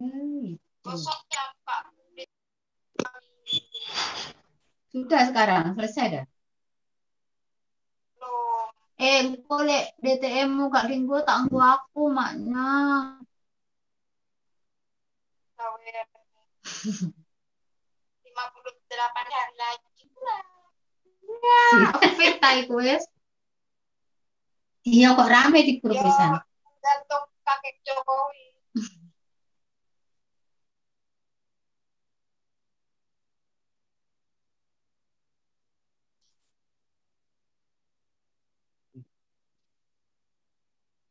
Gitu. Sudah sekarang, selesai dah. Eh, boleh DTM mu Kak Ringgo tak anggu aku maknya. Lima puluh delapan hari lagi lah. Ya, aku fitnah itu wes. Iya kok rame di grup ya, pisan. Gantung kakek Jokowi.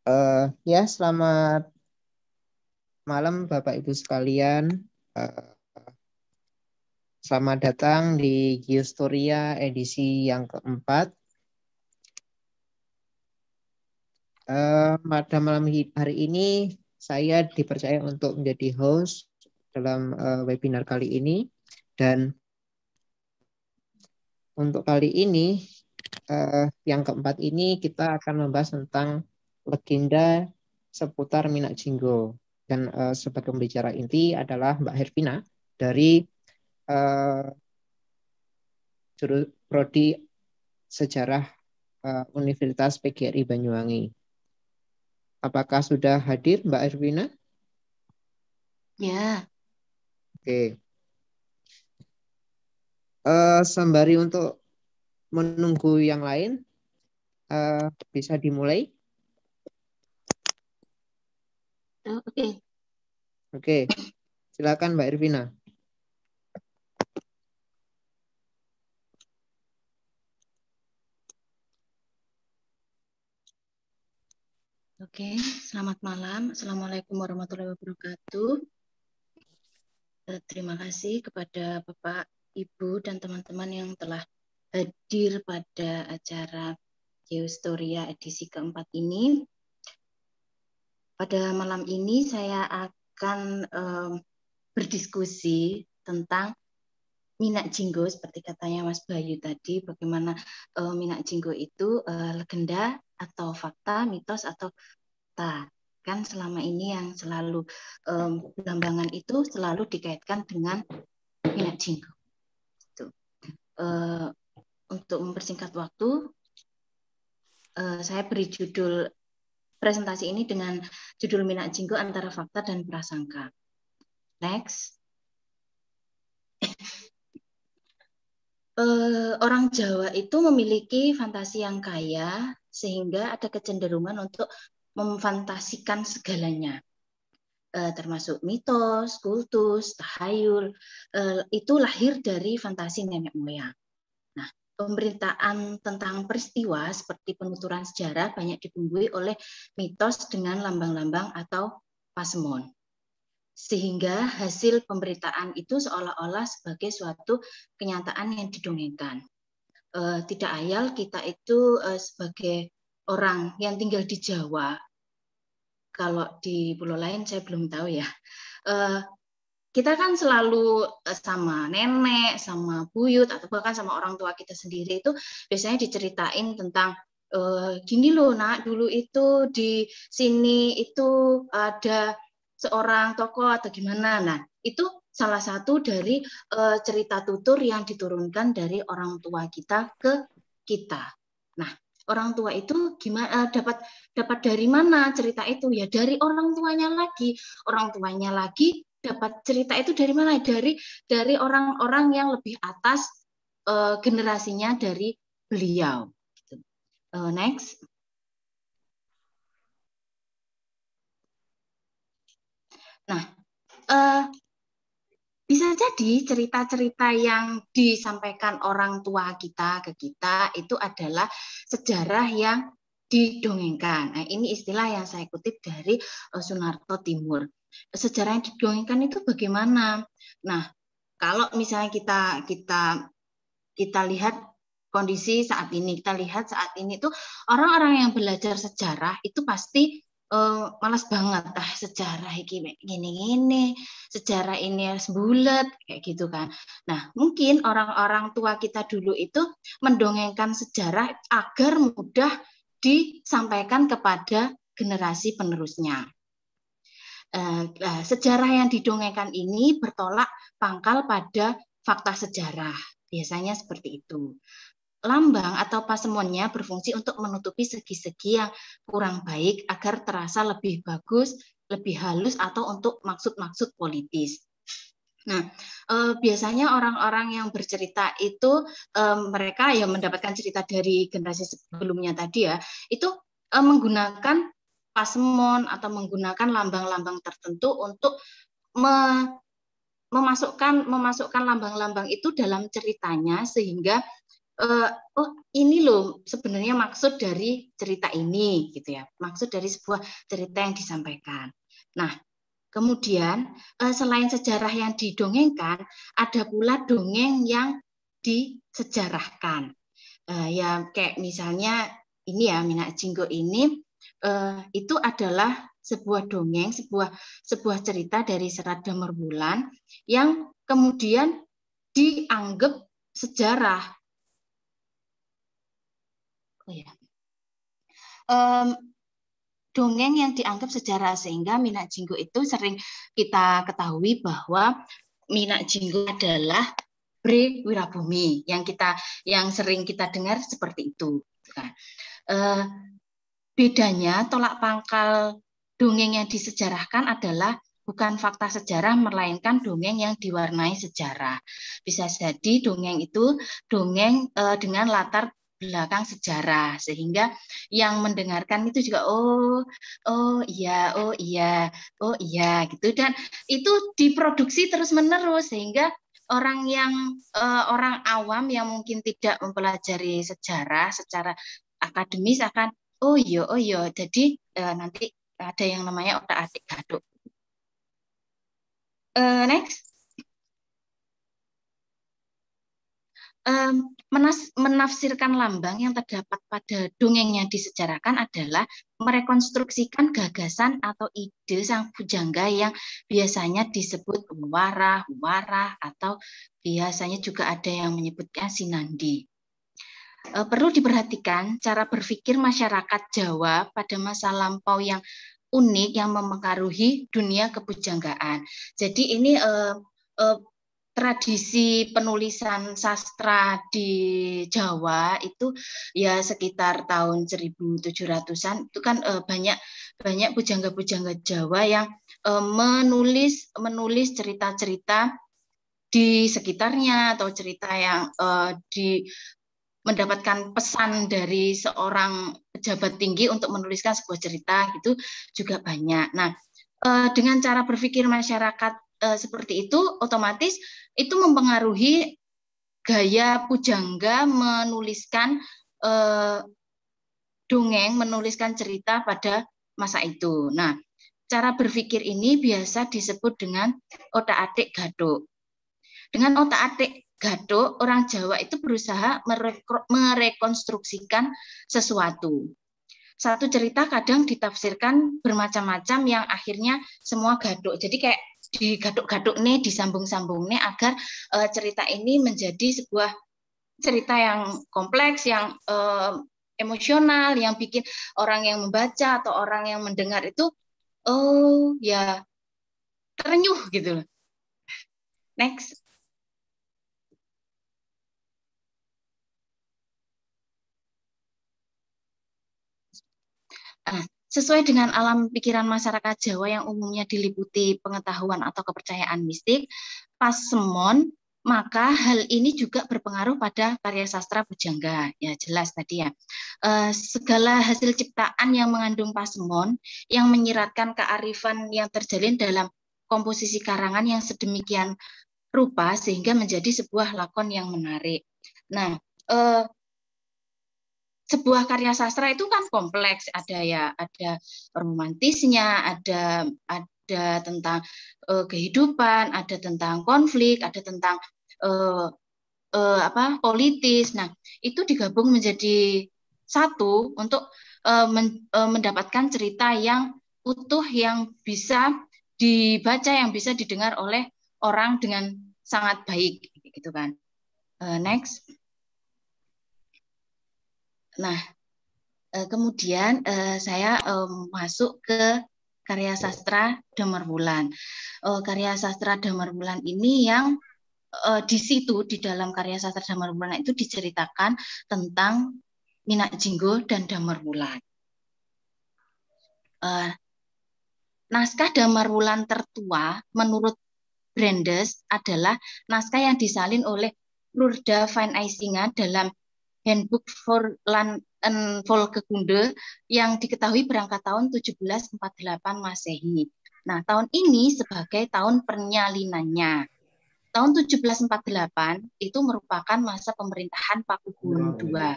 uh, ya selamat malam Bapak Ibu sekalian. Uh, selamat datang di Geostoria edisi yang keempat. Uh, pada malam hari ini saya dipercaya untuk menjadi host dalam uh, webinar kali ini dan untuk kali ini uh, yang keempat ini kita akan membahas tentang legenda seputar Minak Jinggo. Dan uh, sebagai pembicara inti adalah Mbak Hervina dari uh, eh, juru prodi sejarah uh, Universitas PGRI Banyuwangi. Apakah sudah hadir Mbak Hervina? Ya. Oke. Okay. Uh, sembari untuk menunggu yang lain, uh, bisa dimulai. Oke. Okay. Oke. Okay. Silakan Mbak Irvina. Oke, okay. selamat malam. Assalamualaikum warahmatullahi wabarakatuh. Eh, terima kasih kepada Bapak, Ibu, dan teman-teman yang telah hadir pada acara Geostoria edisi keempat ini. Pada malam ini saya akan um, berdiskusi tentang minat jinggo seperti katanya Mas Bayu tadi bagaimana uh, eh, minak jinggo itu uh, legenda atau fakta, mitos atau fakta. Kan selama ini yang selalu um, lambangan itu selalu dikaitkan dengan minat jinggo. itu Uh, eh, untuk mempersingkat waktu, uh, saya beri judul presentasi ini dengan judul Minak Jinggo antara fakta dan prasangka. Next. Eh, orang Jawa itu memiliki fantasi yang kaya sehingga ada kecenderungan untuk memfantasikan segalanya eh, termasuk mitos, kultus, tahayul, eh, itu lahir dari fantasi nenek moyang pemberitaan tentang peristiwa seperti penuturan sejarah banyak dibumbui oleh mitos dengan lambang-lambang atau pasemon. Sehingga hasil pemberitaan itu seolah-olah sebagai suatu kenyataan yang didongengkan. E, tidak ayal kita itu e, sebagai orang yang tinggal di Jawa, kalau di pulau lain saya belum tahu ya, e, kita kan selalu eh, sama nenek, sama buyut atau bahkan sama orang tua kita sendiri itu biasanya diceritain tentang e, gini loh nak dulu itu di sini itu ada seorang tokoh atau gimana. Nah itu salah satu dari e, cerita tutur yang diturunkan dari orang tua kita ke kita. Nah orang tua itu gimana dapat dapat dari mana cerita itu ya dari orang tuanya lagi orang tuanya lagi dapat cerita itu dari mana? Dari dari orang-orang yang lebih atas uh, generasinya dari beliau. Uh, next. Nah, uh, bisa jadi cerita-cerita yang disampaikan orang tua kita ke kita itu adalah sejarah yang didongengkan. Nah, ini istilah yang saya kutip dari Sunarto Timur sejarah yang didongengkan itu bagaimana. Nah, kalau misalnya kita kita kita lihat kondisi saat ini, kita lihat saat ini itu orang-orang yang belajar sejarah itu pasti uh, malas banget ah sejarah gini gini sejarah ini harus bulat kayak gitu kan nah mungkin orang-orang tua kita dulu itu mendongengkan sejarah agar mudah disampaikan kepada generasi penerusnya Eh, eh, sejarah yang didongengkan ini bertolak pangkal pada fakta sejarah. Biasanya seperti itu. Lambang atau pasemonnya berfungsi untuk menutupi segi-segi yang kurang baik agar terasa lebih bagus, lebih halus, atau untuk maksud-maksud politis. Nah, eh, biasanya orang-orang yang bercerita itu eh, mereka yang mendapatkan cerita dari generasi sebelumnya tadi ya, itu eh, menggunakan pasemon atau menggunakan lambang-lambang tertentu untuk me memasukkan memasukkan lambang-lambang itu dalam ceritanya sehingga uh, oh ini loh sebenarnya maksud dari cerita ini gitu ya maksud dari sebuah cerita yang disampaikan nah kemudian uh, selain sejarah yang didongengkan ada pula dongeng yang disejarahkan uh, ya kayak misalnya ini ya minak jinggo ini uh, itu adalah sebuah dongeng, sebuah sebuah cerita dari Serat Damar Bulan yang kemudian dianggap sejarah. Oh ya. Um, dongeng yang dianggap sejarah sehingga Minak Jinggo itu sering kita ketahui bahwa Minak Jinggo adalah Bre Wirabumi yang kita yang sering kita dengar seperti itu. uh, Bedanya tolak pangkal dongeng yang disejarahkan adalah bukan fakta sejarah, melainkan dongeng yang diwarnai sejarah. Bisa jadi dongeng itu dongeng e, dengan latar belakang sejarah, sehingga yang mendengarkan itu juga oh oh iya oh iya oh iya gitu dan itu diproduksi terus menerus sehingga orang yang e, orang awam yang mungkin tidak mempelajari sejarah secara akademis akan oh iya oh iya jadi uh, nanti ada yang namanya otak atik gaduk uh, eh, next menas menafsirkan lambang yang terdapat pada dongeng yang disejarahkan adalah merekonstruksikan gagasan atau ide sang pujangga yang biasanya disebut warah, warah, atau biasanya juga ada yang menyebutnya sinandi. Eh, perlu diperhatikan cara berpikir masyarakat Jawa pada masa lampau yang unik yang memengaruhi dunia kebujanggaan. Jadi ini eh, eh, tradisi penulisan sastra di Jawa itu ya sekitar tahun 1700-an itu kan banyak banyak pujangga-pujangga Jawa yang menulis menulis cerita-cerita di sekitarnya atau cerita yang uh, di mendapatkan pesan dari seorang pejabat tinggi untuk menuliskan sebuah cerita itu juga banyak. Nah, eh, dengan cara berpikir masyarakat eh, seperti itu otomatis itu mempengaruhi gaya pujangga menuliskan eh, dongeng, menuliskan cerita pada masa itu. Nah, cara berpikir ini biasa disebut dengan otak-atik gaduh. Dengan otak-atik Gado orang Jawa itu berusaha merekonstruksikan sesuatu. Satu cerita kadang ditafsirkan bermacam-macam yang akhirnya semua gadok. Jadi kayak digaduk-gaduk nih, disambung-sambung nih agar uh, cerita ini menjadi sebuah cerita yang kompleks, yang uh, emosional, yang bikin orang yang membaca atau orang yang mendengar itu oh ya terenyuh gitu loh. Next. Nah, sesuai dengan alam pikiran masyarakat Jawa yang umumnya diliputi pengetahuan atau kepercayaan mistik, pasemon maka hal ini juga berpengaruh pada karya sastra Bujangga. Ya jelas tadi ya. E, segala hasil ciptaan yang mengandung pasemon yang menyiratkan kearifan yang terjalin dalam komposisi karangan yang sedemikian rupa sehingga menjadi sebuah lakon yang menarik. Nah, e, sebuah karya sastra itu kan kompleks ada ya ada romantisnya ada ada tentang uh, kehidupan ada tentang konflik ada tentang uh, uh, apa politis nah itu digabung menjadi satu untuk uh, men, uh, mendapatkan cerita yang utuh yang bisa dibaca yang bisa didengar oleh orang dengan sangat baik gitu kan uh, next Nah, eh, kemudian eh, saya masuk ke karya sastra Damar Wulan. Eh, karya sastra Damar Wulan ini yang di situ di dalam karya sastra Damar Wulan itu diceritakan tentang Minak Jinggo dan Damar Wulan. Naskah Damar Wulan tertua menurut Brandes adalah naskah yang disalin oleh Lurda Van Aisinga dalam Handbook for Land and Volkekunde yang diketahui berangkat tahun 1748 Masehi. Nah, tahun ini sebagai tahun pernyalinannya. Tahun 1748 itu merupakan masa pemerintahan Pakubuwono II, iya, iya.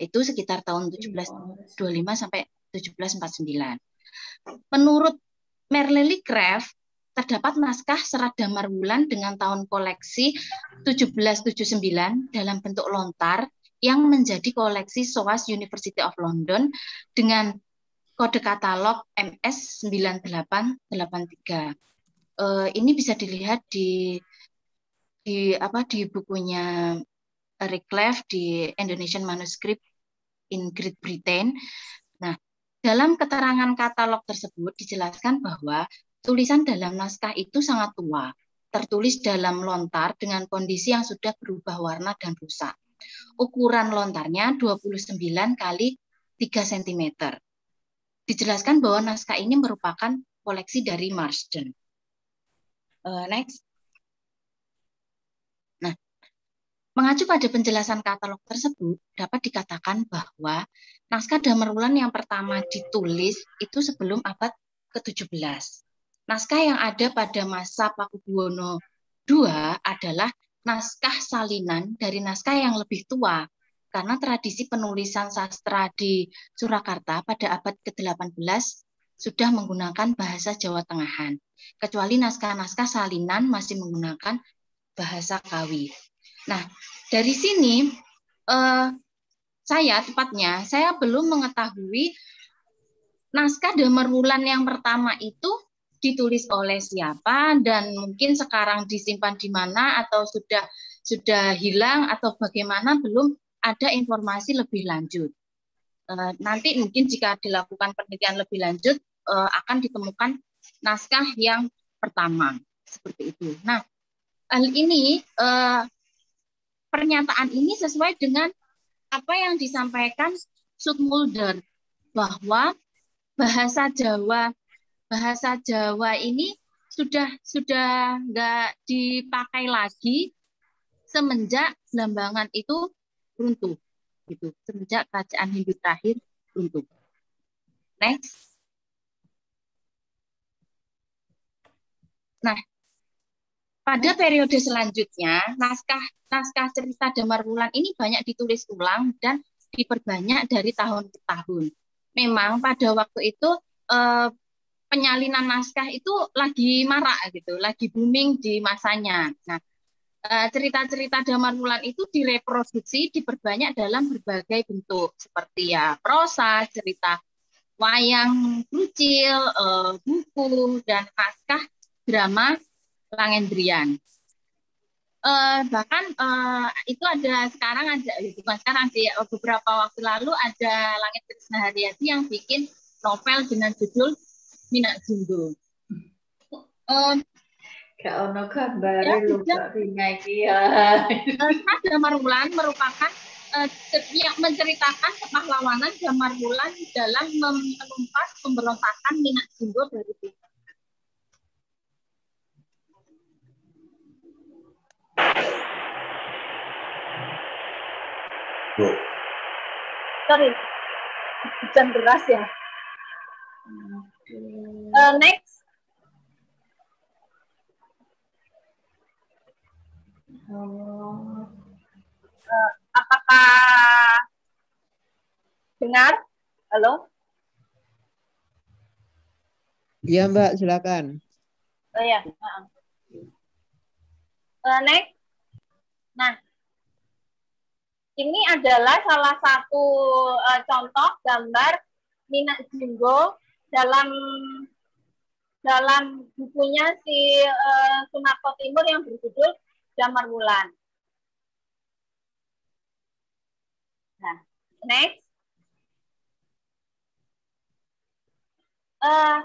yaitu sekitar tahun 1725 iya. sampai 1749. Menurut Merleli Craft, terdapat naskah Serat Damar Wulan dengan tahun koleksi 1779 dalam bentuk lontar yang menjadi koleksi SOAS University of London dengan kode katalog MS 9883. tiga eh, ini bisa dilihat di di apa di bukunya Reclave di Indonesian Manuscript in Great Britain. Nah, dalam keterangan katalog tersebut dijelaskan bahwa tulisan dalam naskah itu sangat tua, tertulis dalam lontar dengan kondisi yang sudah berubah warna dan rusak ukuran lontarnya 29 kali 3 cm. Dijelaskan bahwa naskah ini merupakan koleksi dari Marsden. Uh, eh, next. Nah, mengacu pada penjelasan katalog tersebut, dapat dikatakan bahwa naskah Damerulan yang pertama ditulis itu sebelum abad ke-17. Naskah yang ada pada masa Pakubuwono II adalah naskah salinan dari naskah yang lebih tua karena tradisi penulisan sastra di Surakarta pada abad ke-18 sudah menggunakan bahasa Jawa Tengahan, kecuali naskah-naskah salinan masih menggunakan bahasa Kawi. Nah, dari sini eh, saya tepatnya saya belum mengetahui naskah Demerwulan yang pertama itu ditulis oleh siapa dan mungkin sekarang disimpan di mana atau sudah sudah hilang atau bagaimana belum ada informasi lebih lanjut. Eh, nanti mungkin jika dilakukan penelitian lebih lanjut eh, akan ditemukan naskah yang pertama seperti itu. Nah, hal ini eh, pernyataan ini sesuai dengan apa yang disampaikan Sutmulder bahwa bahasa Jawa bahasa Jawa ini sudah sudah nggak dipakai lagi semenjak Belambangan itu runtuh gitu semenjak kerajaan Hindu terakhir runtuh next nah pada periode selanjutnya naskah naskah cerita Damar Wulan ini banyak ditulis ulang dan diperbanyak dari tahun ke tahun memang pada waktu itu eh, penyalinan naskah itu lagi marak gitu, lagi booming di masanya. Nah, eh, cerita-cerita Damar Wulan itu direproduksi, diperbanyak dalam berbagai bentuk seperti ya prosa, cerita wayang kucil, eh, buku dan naskah drama Langendrian. Eh, bahkan itu ada sekarang ada gitu, bukan sekarang sih beberapa waktu lalu ada Langit Krisna Haryati yang bikin novel dengan judul minat jumbo. Um, Gak ono kabar ya, lu Mbak ya. Eh, Damar Wulan merupakan uh, yang menceritakan kepahlawanan Damar Wulan dalam menumpas pemberontakan minat jumbo dari Vina. Bu. Sorry, hujan deras ya. Hmm uh, next. Uh, apakah dengar? Halo? Iya Mbak, silakan. Oh ya. Uh, next. Nah, ini adalah salah satu uh, contoh gambar minat jinggo dalam dalam bukunya si uh, Sumarto Timur yang berjudul Damar Wulan. Nah, next. Uh,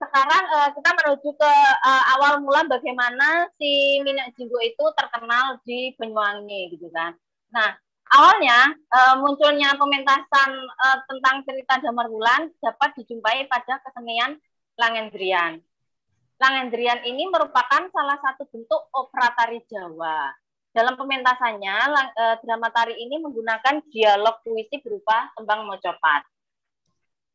sekarang uh, kita menuju ke uh, awal mula bagaimana si minyak jinggo itu terkenal di Banyuwangi gitu kan. Nah, awalnya munculnya pementasan tentang cerita Damar Wulan dapat dijumpai pada kesenian Langendrian. Langendrian ini merupakan salah satu bentuk opera tari Jawa. Dalam pementasannya, eh, drama tari ini menggunakan dialog puisi berupa tembang mocopat.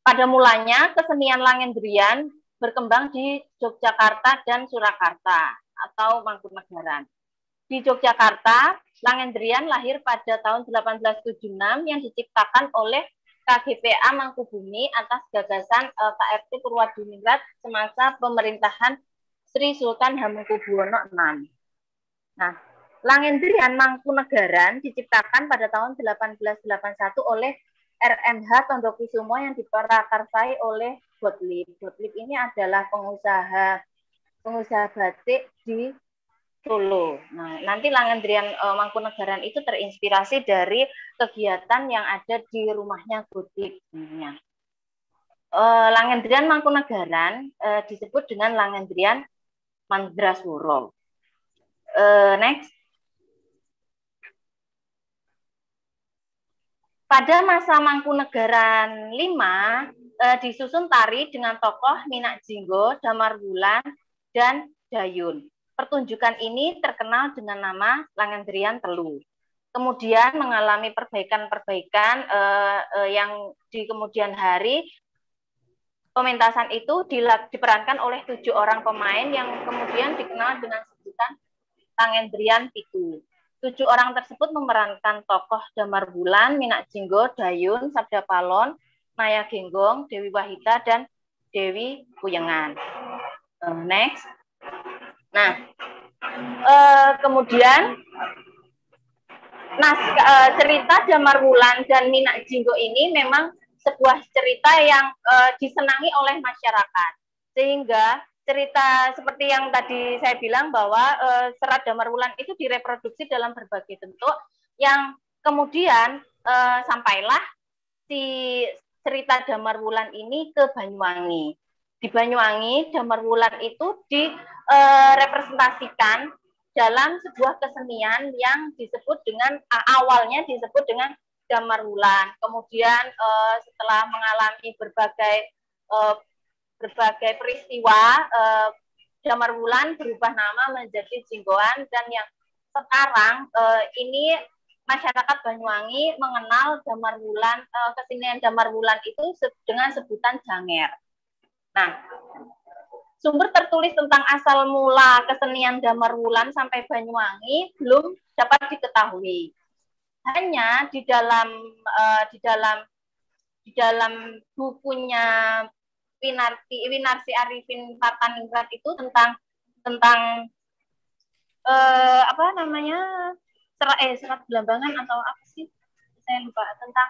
Pada mulanya, kesenian Langendrian berkembang di Yogyakarta dan Surakarta atau Mangkunegaran. Di Yogyakarta, Langendrian lahir pada tahun 1876 yang diciptakan oleh KGPA Mangkubumi atas gagasan uh, eh, RT Purwadiningrat semasa pemerintahan Sri Sultan Hamengkubuwono VI. Nah, Langendrian Mangkunegaran diciptakan pada tahun 1881 oleh RMH Tondokusumo yang diperakarsai oleh Gottlieb. Gottlieb ini adalah pengusaha pengusaha batik di Solo. Nah, nanti Langendrian uh, e, Mangkunegaran itu terinspirasi dari kegiatan yang ada di rumahnya Gotik. Nah, e, uh, Langendrian Mangkunegaran uh, disebut dengan Langendrian Mandrasuro. Uh, next. Pada masa Mangkunegaran V, eh, disusun tari dengan tokoh Minak Jinggo, Damar Wulan, dan Dayun. Pertunjukan ini terkenal dengan nama Langendrian Telu. Kemudian mengalami perbaikan-perbaikan eh, eh, yang di kemudian hari pementasan itu diperankan oleh tujuh orang pemain yang kemudian dikenal dengan sebutan Langendrian Pitu. Tujuh orang tersebut memerankan tokoh Damar Bulan, Minak Jinggo, Dayun, Sabda Palon, Maya Genggong, Dewi Wahita, dan Dewi Kuyengan. Eh, next. Nah, eh, kemudian nas eh, cerita Damar Wulan dan Minak Jinggo ini memang sebuah cerita yang eh, disenangi oleh masyarakat. Sehingga cerita seperti yang tadi saya bilang bahwa eh, serat Damar Wulan itu direproduksi dalam berbagai bentuk yang kemudian eh, sampailah si cerita Damar Wulan ini ke Banyuwangi di Banyuwangi Damar Wulan itu direpresentasikan eh, dalam sebuah kesenian yang disebut dengan eh, awalnya disebut dengan Damar Wulan. Kemudian eh, setelah mengalami berbagai berbagai peristiwa Damar Wulan berubah nama menjadi Jinggoan dan yang sekarang ini masyarakat Banyuwangi mengenal Damar Wulan kesenian Damar Wulan itu dengan sebutan Janger Nah, sumber tertulis tentang asal mula kesenian Damar Wulan sampai Banyuwangi belum dapat diketahui. Hanya di dalam uh, di dalam di dalam bukunya Winarti Winarsi Arifin Partaningrat itu tentang tentang uh, apa namanya serat eh serat belambangan atau apa sih saya lupa tentang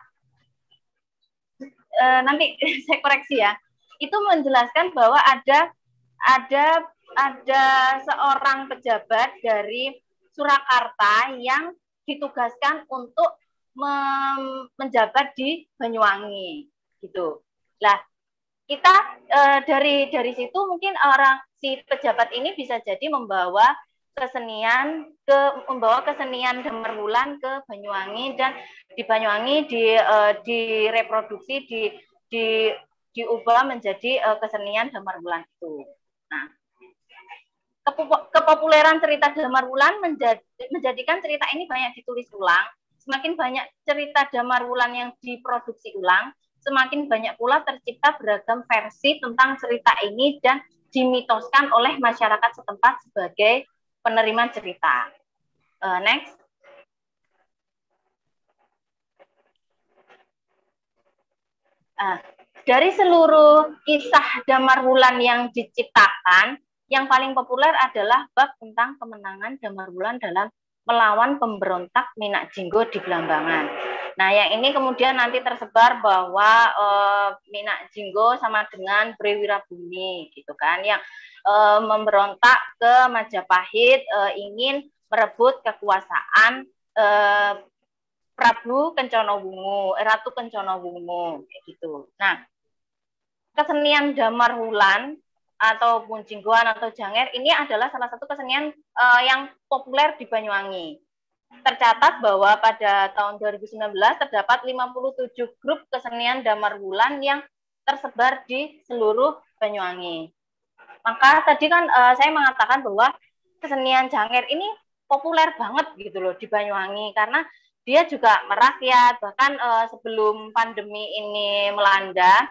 uh, nanti saya koreksi ya itu menjelaskan bahwa ada ada ada seorang pejabat dari Surakarta yang ditugaskan untuk menjabat di Banyuwangi gitu. Lah kita e, dari dari situ mungkin orang si pejabat ini bisa jadi membawa kesenian ke membawa kesenian Demerwulan ke Banyuwangi dan di Banyuwangi di e, direproduksi di di diubah menjadi uh, kesenian Damar Wulan itu. Nah, kepopuleran cerita Damar Wulan menjadi, menjadikan cerita ini banyak ditulis ulang. Semakin banyak cerita Damar Wulan yang diproduksi ulang, semakin banyak pula tercipta beragam versi tentang cerita ini dan dimitoskan oleh masyarakat setempat sebagai penerima cerita. Uh, next. Uh, dari seluruh kisah Damar Wulan yang diciptakan, yang paling populer adalah bab tentang kemenangan Damar Wulan dalam melawan pemberontak Minak Jinggo di Belambangan. Nah, yang ini kemudian nanti tersebar bahwa e, Minak Jinggo sama dengan Brewira Bumi, gitu kan, yang e, memberontak ke Majapahit e, ingin merebut kekuasaan e, Prabu Kencono Wungu, Ratu Kencono Wungu, gitu. Nah, kesenian damar hulan atau puncingguan atau janger ini adalah salah satu kesenian uh, yang populer di Banyuwangi. Tercatat bahwa pada tahun 2019 terdapat 57 grup kesenian damar wulan yang tersebar di seluruh Banyuwangi. Maka tadi kan uh, saya mengatakan bahwa kesenian janger ini populer banget gitu loh di Banyuwangi karena dia juga merakyat bahkan uh, sebelum pandemi ini melanda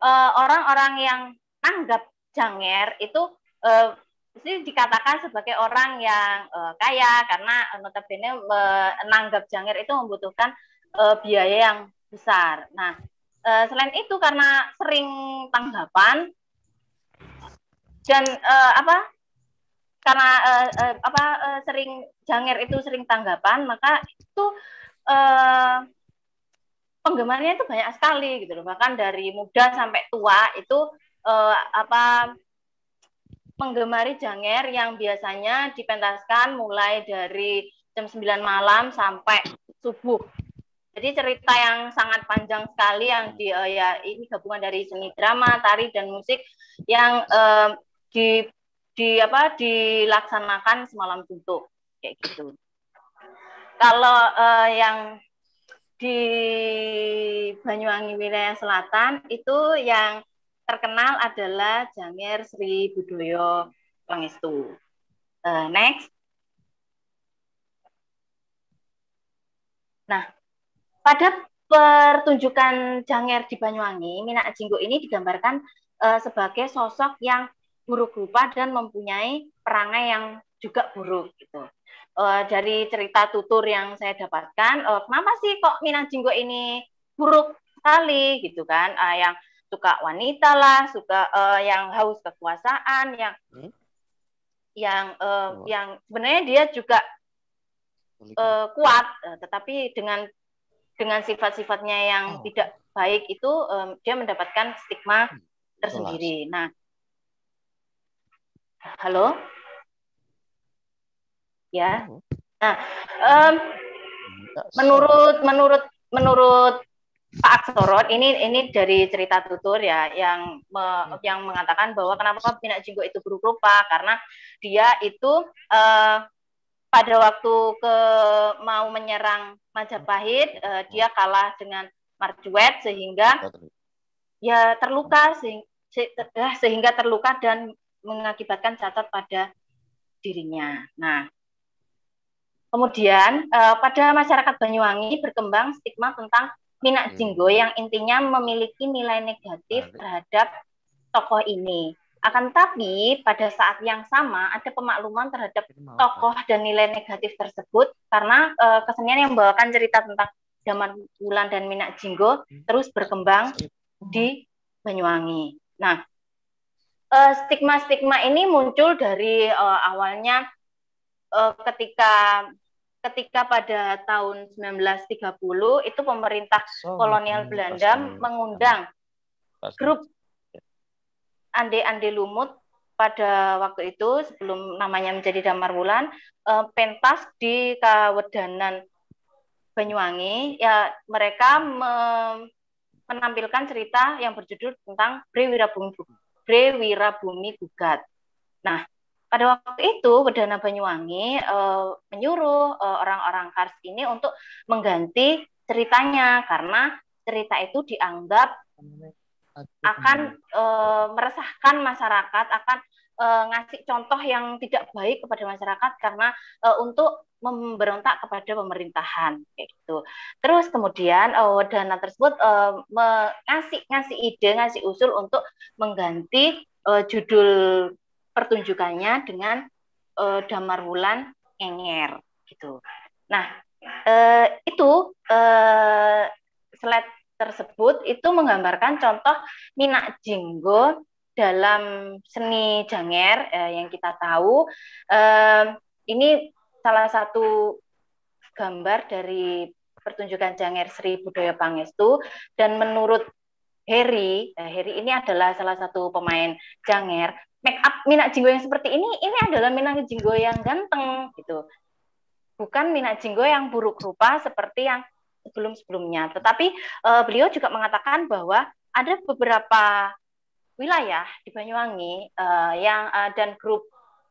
Eh, orang-orang uh, yang tanggap Janger itu uh, dikatakan sebagai orang yang uh, kaya karena uh, notabene menanggap Janger itu membutuhkan uh, biaya yang besar. Nah, uh, selain itu karena sering tanggapan dan uh, apa karena uh, uh, apa uh, sering Janger itu sering tanggapan maka itu uh, penggemarnya itu banyak sekali gitu loh bahkan dari muda sampai tua itu uh, apa menggemari Janger yang biasanya dipentaskan mulai dari jam 9 malam sampai subuh. Jadi cerita yang sangat panjang sekali yang di uh, ya ini gabungan dari seni drama, tari dan musik yang uh, di di apa dilaksanakan semalam suntuk kayak gitu. Kalau uh, yang di Banyuwangi wilayah selatan itu yang terkenal adalah Jangir Sri Budoyo Pangestu. Uh, next. Nah, pada pertunjukan Jangir di Banyuwangi, Minak Jinggo ini digambarkan uh, sebagai sosok yang buruk rupa dan mempunyai perangai yang juga buruk gitu uh, dari cerita tutur yang saya dapatkan, uh, kenapa sih kok Minang Jinggo ini buruk sekali gitu kan? Uh, yang suka wanita lah, suka uh, yang haus kekuasaan, yang hmm? yang uh, oh. yang sebenarnya dia juga uh, kuat, uh, tetapi dengan dengan sifat-sifatnya yang oh. tidak baik itu um, dia mendapatkan stigma hmm. tersendiri. Nah, halo ya. Mm-hmm. Nah, um, menurut menurut menurut Pak Aksoro, ini ini dari cerita tutur ya yang me, mm-hmm. yang mengatakan bahwa kenapa Pinak Jinggo itu buruk rupa karena dia itu uh, pada waktu ke mau menyerang Majapahit uh, dia kalah dengan Marjuet sehingga ya terluka eh, sehingga terluka dan mengakibatkan cacat pada dirinya. Nah, Kemudian uh, pada masyarakat Banyuwangi berkembang stigma tentang Minak hmm. jinggo yang intinya memiliki nilai negatif terhadap tokoh ini. Akan tapi pada saat yang sama ada pemakluman terhadap tokoh dan nilai negatif tersebut karena uh, kesenian yang membawakan cerita tentang zaman bulan dan Minak jinggo hmm. terus berkembang di Banyuwangi. Nah, eh, stigma-stigma uh, ini muncul dari uh, awalnya uh, ketika ketika pada tahun 1930 itu pemerintah so, kolonial Belanda pasti. mengundang pasti. grup ya. Ande-Ande Lumut pada waktu itu sebelum namanya menjadi Damar Wulan uh, pentas di Kawedanan Banyuwangi ya mereka me menampilkan cerita yang berjudul tentang Brewira Bumi Gugat. Nah, pada waktu itu Perdana Banyuwangi uh, menyuruh orang eh, orang-orang Kars ini untuk mengganti ceritanya karena cerita itu dianggap akan uh, meresahkan masyarakat, akan uh, ngasih contoh yang tidak baik kepada masyarakat karena uh, untuk memberontak kepada pemerintahan kayak gitu. Terus kemudian uh, dana tersebut uh, ngasih ngasih ide, ngasih usul untuk mengganti uh, judul pertunjukannya dengan uh, Damar Wulan Enyer gitu. Nah, eh, itu eh, slide tersebut itu menggambarkan contoh minak jinggo dalam seni janger eh, yang kita tahu eh, ini salah satu gambar dari pertunjukan janger Sri Budaya Pangestu dan menurut Heri, Heri ini adalah salah satu pemain janger make up minat jinggo yang seperti ini ini adalah minat jinggo yang ganteng gitu bukan minat jinggo yang buruk rupa seperti yang sebelum sebelumnya tetapi uh, beliau juga mengatakan bahwa ada beberapa wilayah di Banyuwangi uh, yang uh, dan grup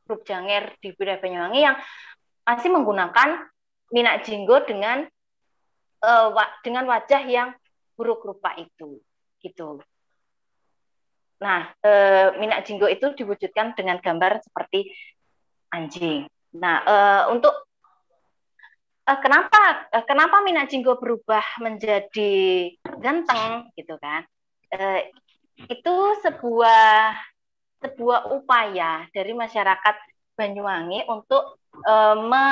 grup janger di wilayah Banyuwangi yang masih menggunakan minat jinggo dengan uh, dengan wajah yang buruk rupa itu gitu Nah, e, minyak jinggo itu diwujudkan dengan gambar seperti anjing. Nah, e, untuk e, kenapa e, kenapa minyak jinggo berubah menjadi ganteng gitu kan? E, itu sebuah sebuah upaya dari masyarakat Banyuwangi untuk e, me,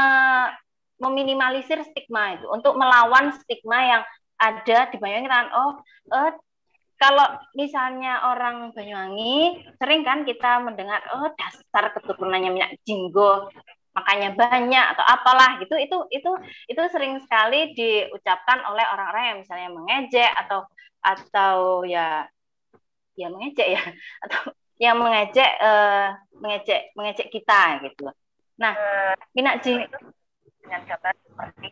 meminimalisir stigma itu, untuk melawan stigma yang ada di Banyuwangi. Oh, e, kalau misalnya orang Banyuwangi sering kan kita mendengar oh dasar keturunannya minyak jinggo makanya banyak atau apalah gitu itu itu itu sering sekali diucapkan oleh orang-orang yang misalnya mengejek atau atau ya ya mengejek ya atau yang mengejek eh, mengejek mengejek kita gitu nah minyak nah, jing dengan kata seperti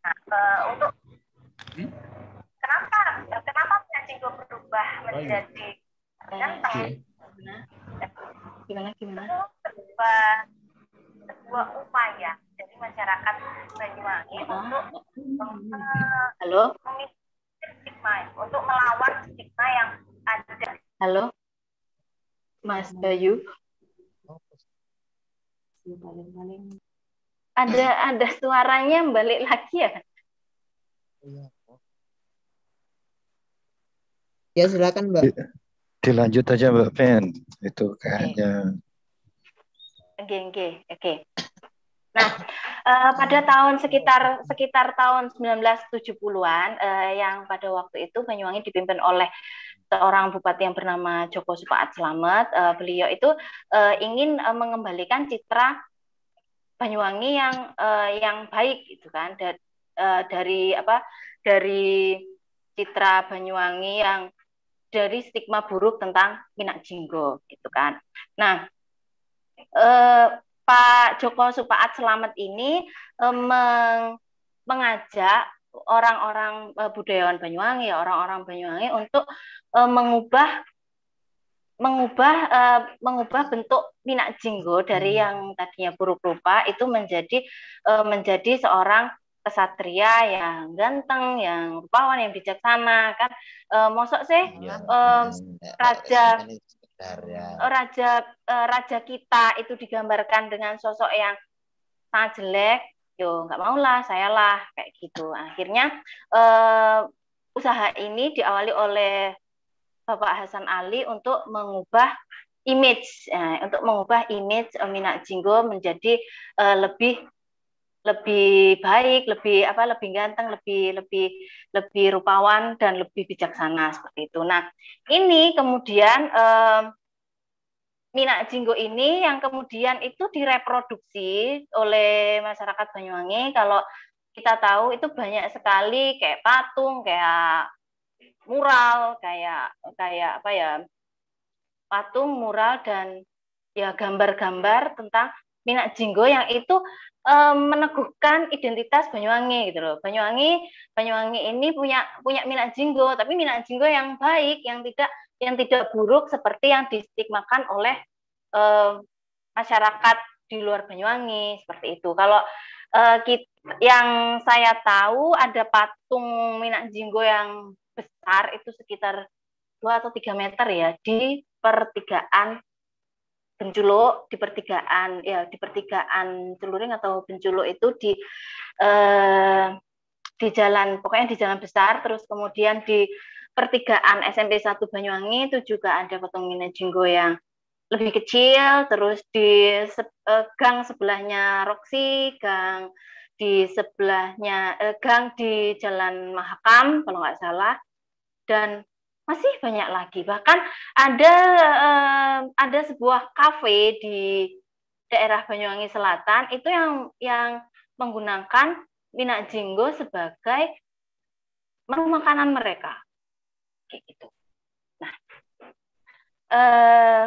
nah, uh, untuk hmm? kenapa kenapa penyakit gue berubah oh, iya. menjadi ganteng gimana gimana itu sebuah sebuah upaya dari masyarakat Banyuwangi untuk uh, halo eh, stigma untuk melawan stigma yang ada halo Mas Bayu ada ada suaranya balik lagi ya? Iya. Ya silakan Mbak. Dilanjut aja Mbak Pen. Itu kayaknya. Oke okay. oke okay, oke. Okay. Nah, eh, pada tahun sekitar sekitar tahun 1970-an eh, yang pada waktu itu Banyuwangi dipimpin oleh seorang bupati yang bernama Joko Supaat Slamet. Eh, beliau itu eh, ingin eh, mengembalikan citra Banyuwangi yang eh, yang baik gitu kan dari, eh, dari apa dari citra Banyuwangi yang dari stigma buruk tentang minak jinggo gitu kan. Nah, eh, Pak Joko Supaat Selamat ini eh, meng, mengajak orang-orang eh, budayawan Banyuwangi, orang-orang Banyuwangi untuk eh, mengubah mengubah eh, mengubah bentuk minak jinggo dari hmm. yang tadinya buruk rupa itu menjadi eh, menjadi seorang kesatria yang ganteng, yang rupawan, yang bijaksana kan. E, mosok sih raja raja raja kita itu digambarkan dengan sosok yang sangat jelek. Yo nggak mau lah, sayalah kayak gitu. Akhirnya e, usaha ini diawali oleh Bapak Hasan Ali untuk mengubah image, eh, untuk mengubah image Minak Jinggo menjadi eh, lebih lebih baik, lebih apa, lebih ganteng, lebih lebih lebih rupawan dan lebih bijaksana seperti itu. Nah, ini kemudian eh, minak jinggo ini yang kemudian itu direproduksi oleh masyarakat Banyuwangi. Kalau kita tahu itu banyak sekali kayak patung, kayak mural, kayak kayak apa ya patung, mural dan ya gambar-gambar tentang minak jinggo yang itu meneguhkan identitas Banyuwangi gitu loh. Banyuwangi Banyuwangi ini punya punya minat jinggo, tapi minat jinggo yang baik, yang tidak yang tidak buruk seperti yang distigmakan oleh uh, masyarakat di luar Banyuwangi seperti itu. Kalau uh, eh, kita, yang saya tahu ada patung minat jinggo yang besar itu sekitar 2 atau 3 meter ya di pertigaan Benculuk di pertigaan ya di pertigaan Celuring atau Benculuk itu di eh, di jalan pokoknya di jalan besar terus kemudian di pertigaan SMP 1 Banyuwangi itu juga ada patung Jinggo yang lebih kecil terus di eh, gang sebelahnya Roxy gang di sebelahnya eh, gang di Jalan Mahakam kalau nggak salah dan masih banyak lagi bahkan ada eh, ada sebuah kafe di daerah Banyuwangi Selatan itu yang yang menggunakan minak jinggo sebagai menu makanan mereka kayak gitu nah eh,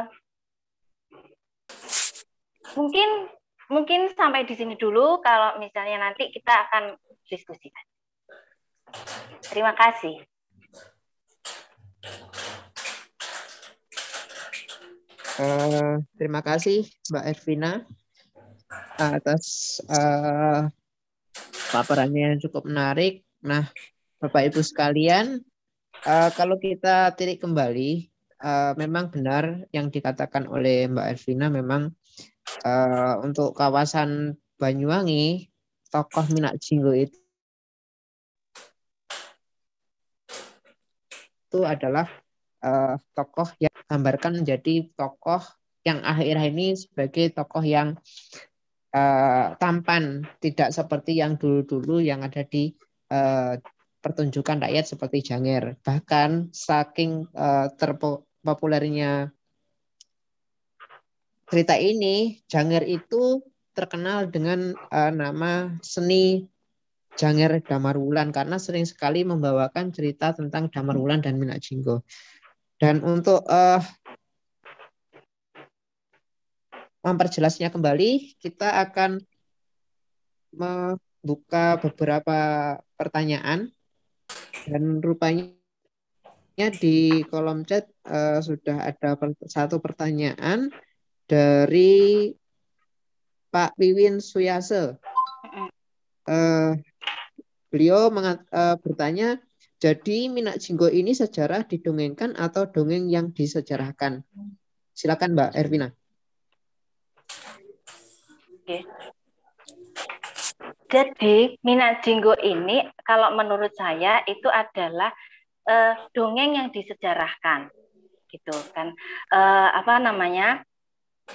mungkin mungkin sampai di sini dulu kalau misalnya nanti kita akan diskusikan terima kasih Uh, terima kasih Mbak Ervina atas uh, paparannya yang cukup menarik. Nah, Bapak Ibu sekalian, uh, kalau kita tirik kembali, uh, memang benar yang dikatakan oleh Mbak Ervina memang uh, untuk kawasan Banyuwangi, tokoh Minak Jinggo itu itu adalah uh, tokoh yang gambarkan menjadi tokoh yang akhir ini sebagai tokoh yang uh, tampan, tidak seperti yang dulu-dulu yang ada di uh, pertunjukan rakyat seperti Janger. Bahkan saking uh, terpopulernya cerita ini, Janger itu terkenal dengan uh, nama seni Janger Wulan karena sering sekali membawakan cerita tentang Damar Wulan dan Minak Jinggo. Dan untuk uh, memperjelasnya kembali, kita akan membuka beberapa pertanyaan dan rupanya di kolom chat uh, sudah ada satu pertanyaan dari Pak Wiwin Suyase. Uh, Beliau mengat, uh, bertanya, jadi Minak Jinggo ini sejarah didongengkan atau dongeng yang disejarahkan? Silakan Mbak Ervina. Oke. Jadi Minak Jinggo ini kalau menurut saya itu adalah e, dongeng yang disejarahkan gitu kan e, apa namanya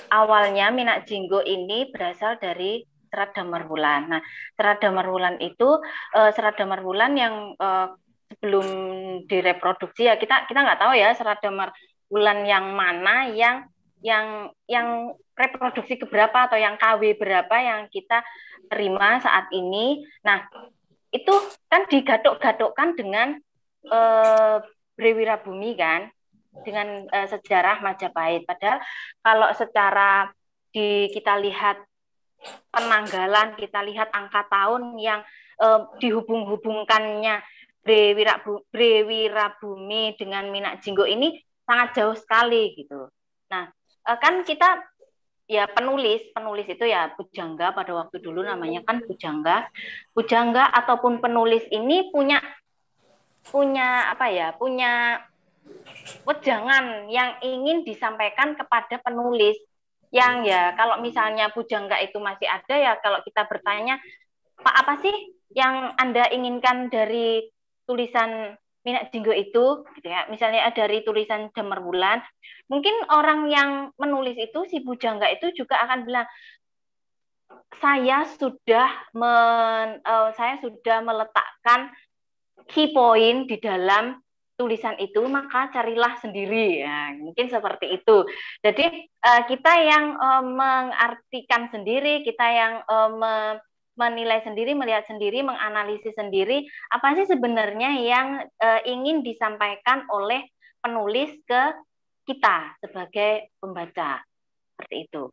awalnya Minak Jinggo ini berasal dari serat damar bulan. Nah, serat damar bulan itu uh, serat damar bulan yang uh, sebelum direproduksi ya kita kita nggak tahu ya serat damar bulan yang mana yang yang yang reproduksi keberapa atau yang KW berapa yang kita terima saat ini. Nah, itu kan digadok-gadokkan dengan eh, Brewira Bumi kan, dengan sejarah Majapahit. Padahal kalau secara di kita lihat penanggalan kita lihat angka tahun yang eh, dihubung-hubungkannya Brewira, Brewira Bumi dengan Minak Jinggo ini sangat jauh sekali gitu. Nah, eh, kan kita ya penulis, penulis itu ya pujangga pada waktu dulu namanya kan pujangga. Pujangga ataupun penulis ini punya punya apa ya? punya wejangan yang ingin disampaikan kepada penulis yang iya. ya kalau misalnya pujangga itu masih ada ya kalau kita bertanya Pak apa sih yang Anda inginkan dari tulisan minat jingga itu gitu ya misalnya dari tulisan jamur bulan mungkin orang yang menulis itu si pujangga itu juga akan bilang saya sudah men, uh, saya sudah meletakkan key point di dalam tulisan itu maka carilah sendiri ya mungkin seperti itu jadi uh, kita yang uh, mengartikan sendiri kita yang uh, me menilai sendiri melihat sendiri menganalisis sendiri apa sih sebenarnya yang uh, ingin disampaikan oleh penulis ke kita sebagai pembaca seperti itu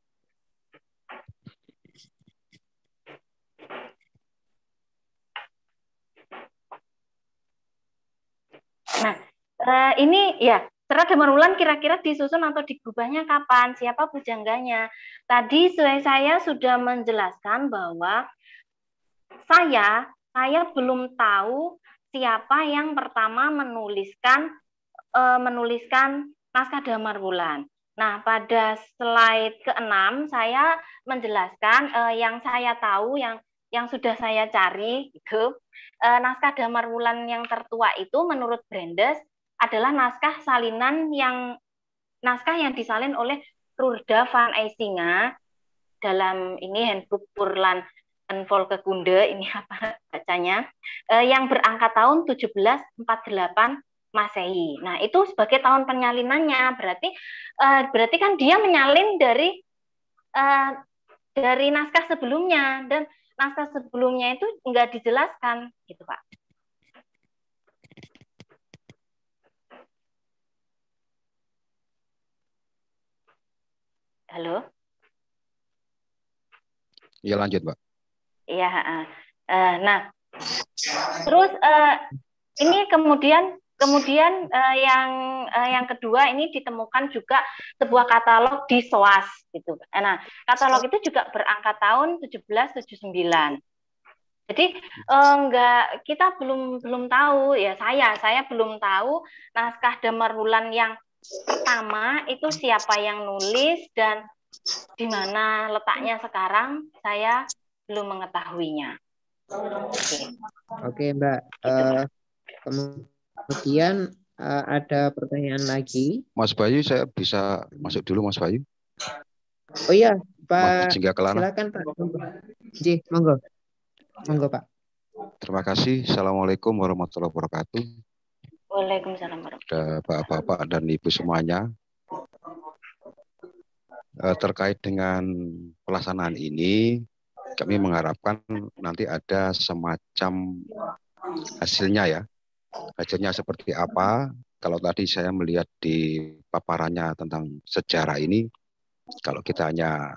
Nah, uh, ini ya Cerah Damerulan kira-kira disusun atau digubahnya kapan? Siapa bujangganya? Tadi sesuai saya sudah menjelaskan bahwa saya saya belum tahu siapa yang pertama menuliskan e, menuliskan naskah Damar Nah, pada slide ke-6 saya menjelaskan e, yang saya tahu yang yang sudah saya cari gitu eh, naskah Damar Wulan yang tertua itu menurut Brandes adalah naskah salinan yang naskah yang disalin oleh Rurda van Eisinga dalam ini handbook Purlan Envol Kunde ini apa bacanya eh, yang berangka tahun 1748 Masehi. Nah itu sebagai tahun penyalinannya berarti eh, berarti kan dia menyalin dari dari naskah sebelumnya dan masa sebelumnya itu nggak dijelaskan gitu pak. Halo. Iya lanjut pak. Iya. Uh, nah terus uh, ini kemudian Kemudian uh, yang uh, yang kedua ini ditemukan juga sebuah katalog di SOAS gitu. Eh, nah, katalog itu juga berangkat tahun 1779. Jadi uh, enggak kita belum belum tahu ya saya saya belum tahu naskah Demerulan yang pertama itu siapa yang nulis dan di mana letaknya sekarang saya belum mengetahuinya. Oke, okay. Mbak. Gitu, uh, Kemudian uh, ada pertanyaan lagi. Mas Bayu, saya bisa masuk dulu Mas Bayu. Oh iya, Pak. Silakan Pak. J, monggo. Monggo Pak. Terima kasih. Assalamualaikum warahmatullahi wabarakatuh. Waalaikumsalam warahmatullahi wabarakatuh. Bapak-bapak dan Ibu semuanya. Eh, terkait dengan pelaksanaan ini, kami mengharapkan nanti ada semacam hasilnya ya, Kajiannya seperti apa? Kalau tadi saya melihat di paparannya tentang sejarah ini, kalau kita hanya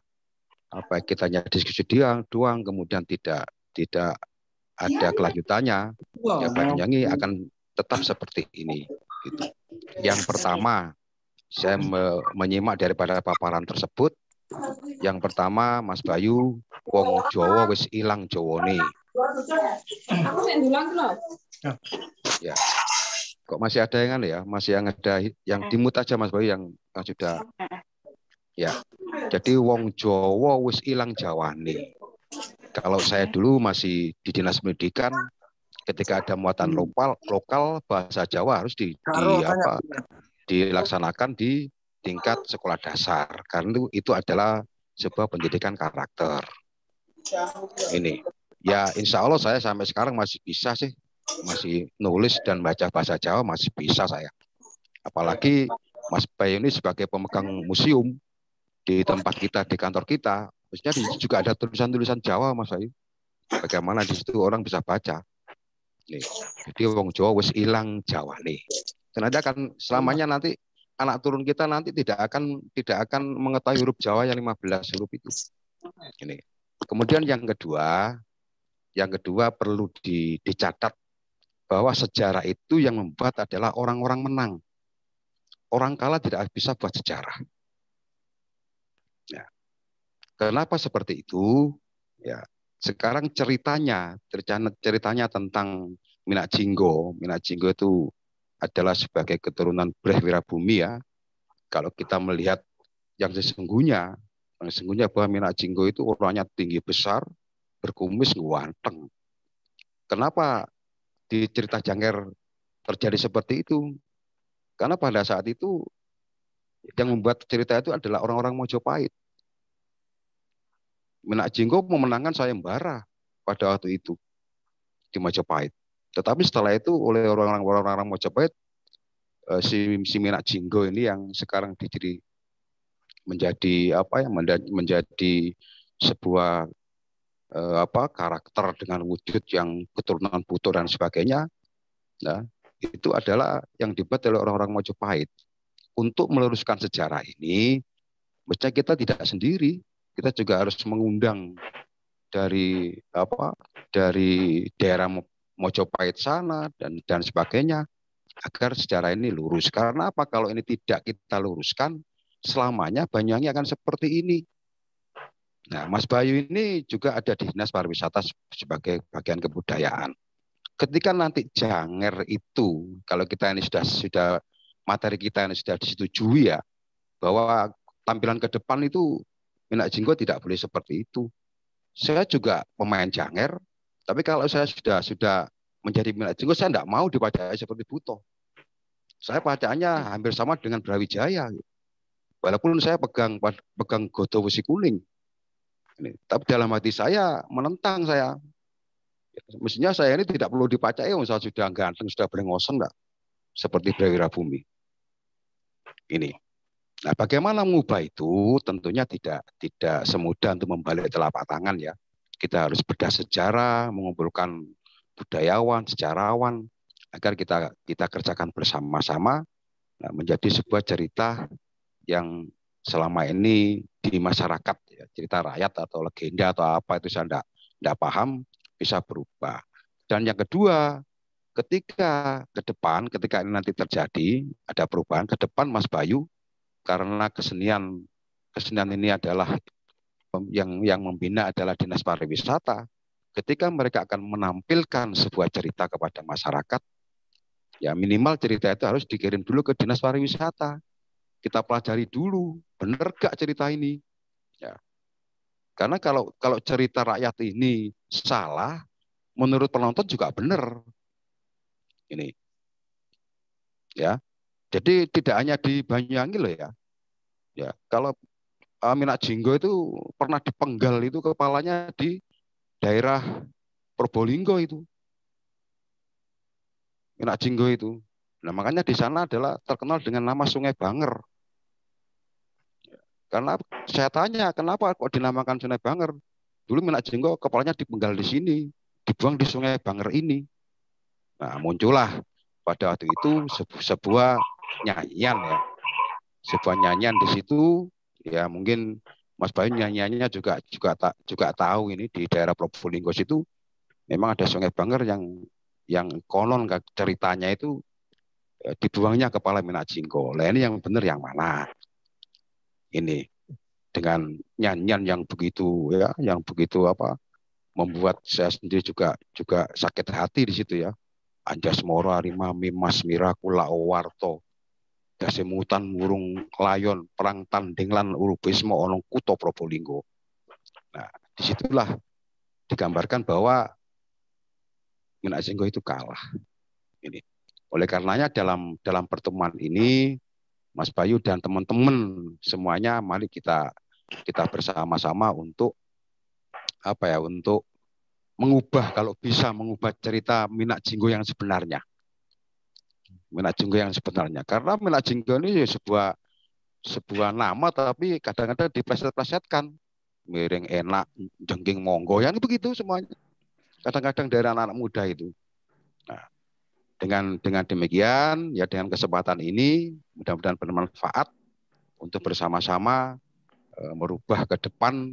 apa kita hanya diskusi doang, doang kemudian tidak tidak ada kelanjutannya, ya Banyuwangi akan tetap seperti ini. Gitu. Yang pertama, saya me menyimak daripada paparan tersebut, yang pertama Mas Bayu wong Jawa wis ilang Jawone. Ya. ya. Kok masih ada yang ya? Masih yang ada yang eh. dimut aja Mas Bayu yang, yang sudah. Eh, eh. Ya. Jadi wong Jawa wis ilang Jawane. Kalau saya dulu masih di dinas pendidikan ketika ada muatan hmm. lokal lokal bahasa Jawa harus di, di apa dilaksanakan di tingkat sekolah dasar karena itu adalah sebuah pendidikan karakter. Ini ya insya Allah saya sampai sekarang masih bisa sih masih nulis dan baca bahasa Jawa masih bisa saya. Apalagi Mas Bayu ini sebagai pemegang museum di tempat kita di kantor kita, maksudnya juga ada tulisan-tulisan Jawa Mas Bayu. Bagaimana di situ orang bisa baca. Nih, jadi wong Jawa wis hilang Jawa nih. Ternyata kan selamanya nanti anak turun kita nanti tidak akan tidak akan mengetahui huruf Jawa yang 15 huruf itu. Ini. Kemudian yang kedua, yang kedua perlu di, dicatat bahwa sejarah itu yang membuat adalah orang-orang menang. Orang kalah tidak bisa buat sejarah. Ya. Kenapa seperti itu? Ya, sekarang ceritanya, ceritanya tentang Minak Jinggo. Minak Jinggo itu adalah sebagai keturunan Breh Wirabumi ya. Kalau kita melihat yang sesungguhnya, yang sesungguhnya bahwa Minak Jinggo itu orangnya tinggi besar, berkumis ganteng. Kenapa di cerita Jangger terjadi seperti itu. Karena pada saat itu yang membuat cerita itu adalah orang-orang Mojopahit. Menak Jinggo memenangkan sayembara pada waktu itu di Mojopahit. Tetapi setelah itu oleh orang-orang orang-orang Mojopahit eh, si, si Menak Jinggo ini yang sekarang dijadi menjadi apa ya menjadi sebuah eh, apa karakter dengan wujud yang keturunan buto dan sebagainya ya, itu adalah yang dibuat oleh orang-orang Majapahit untuk meluruskan sejarah ini mestinya kita tidak sendiri kita juga harus mengundang dari apa dari daerah Mojopahit sana dan dan sebagainya agar sejarah ini lurus karena apa kalau ini tidak kita luruskan selamanya banyaknya akan seperti ini Nah, Mas Bayu ini juga ada di Dinas Pariwisata sebagai bagian kebudayaan. Ketika nanti Janger itu, kalau kita ini sudah sudah materi kita ini sudah disetujui ya, bahwa tampilan ke depan itu Minak Jinggo tidak boleh seperti itu. Saya juga pemain Janger, tapi kalau saya sudah sudah menjadi Minak Jinggo, saya tidak mau dipajai seperti Buto. Saya pajakannya hampir sama dengan Brawijaya. Walaupun saya pegang pegang goto besi kuning, tapi dalam hati saya menentang saya. Mestinya saya ini tidak perlu dipacai, oh, misalnya sudah ganteng, sudah berengosan, enggak? Seperti berwira Bumi. Ini. Nah, bagaimana mengubah itu? Tentunya tidak tidak semudah untuk membalik telapak tangan ya. Kita harus bedah sejarah, mengumpulkan budayawan, sejarawan, agar kita kita kerjakan bersama-sama nah, menjadi sebuah cerita yang selama ini di masyarakat Ya, cerita rakyat atau legenda atau apa itu saya tidak tidak paham bisa berubah. Dan yang kedua, ketika ke depan, ketika ini nanti terjadi ada perubahan ke depan Mas Bayu karena kesenian kesenian ini adalah yang yang membina adalah dinas pariwisata. Ketika mereka akan menampilkan sebuah cerita kepada masyarakat, ya minimal cerita itu harus dikirim dulu ke dinas pariwisata. Kita pelajari dulu, benar gak cerita ini? Ya. Karena kalau kalau cerita rakyat ini salah, menurut penonton juga benar. Ini. Ya. Jadi tidak hanya di Banyuwangi loh ya. Ya, kalau eh, Minak Jinggo itu pernah dipenggal itu kepalanya di daerah Probolinggo itu. Minak Jinggo itu. Nah, makanya di sana adalah terkenal dengan nama Sungai Banger. Karena saya tanya, kenapa kok dinamakan Sungai Banger? Dulu Minak Jenggo kepalanya dipenggal di sini, dibuang di Sungai Banger ini. Nah, muncullah pada waktu itu sebuah nyanyian ya. Sebuah nyanyian di situ ya mungkin Mas Bayu nyanyiannya juga juga tak juga tahu ini di daerah Probolinggo situ memang ada Sungai Banger yang yang konon ceritanya itu eh, dibuangnya kepala Jenggo. Lah ini yang benar yang mana? ini dengan nyanyian yang begitu ya, yang begitu apa membuat saya sendiri juga juga sakit hati di situ ya. Anjas Mora, Rimami, Mas Mirakula, Owarto, kasemutan Murung, Layon, Perang Tandinglan, Urubismo, Onong Kuto, Probolinggo. Nah, disitulah digambarkan bahwa Minasenggo itu kalah. Ini. Oleh karenanya dalam dalam pertemuan ini Mas Bayu dan teman-teman semuanya mari kita kita bersama-sama untuk apa ya untuk mengubah kalau bisa mengubah cerita minak jinggo yang sebenarnya minak jinggo yang sebenarnya karena minak jinggo ini ya sebuah sebuah nama tapi kadang-kadang dipleset-plesetkan miring enak jengking monggo yang begitu semuanya kadang-kadang dari anak-anak muda itu nah, dengan dengan demikian ya dengan kesempatan ini mudah-mudahan bermanfaat untuk bersama-sama e, merubah ke depan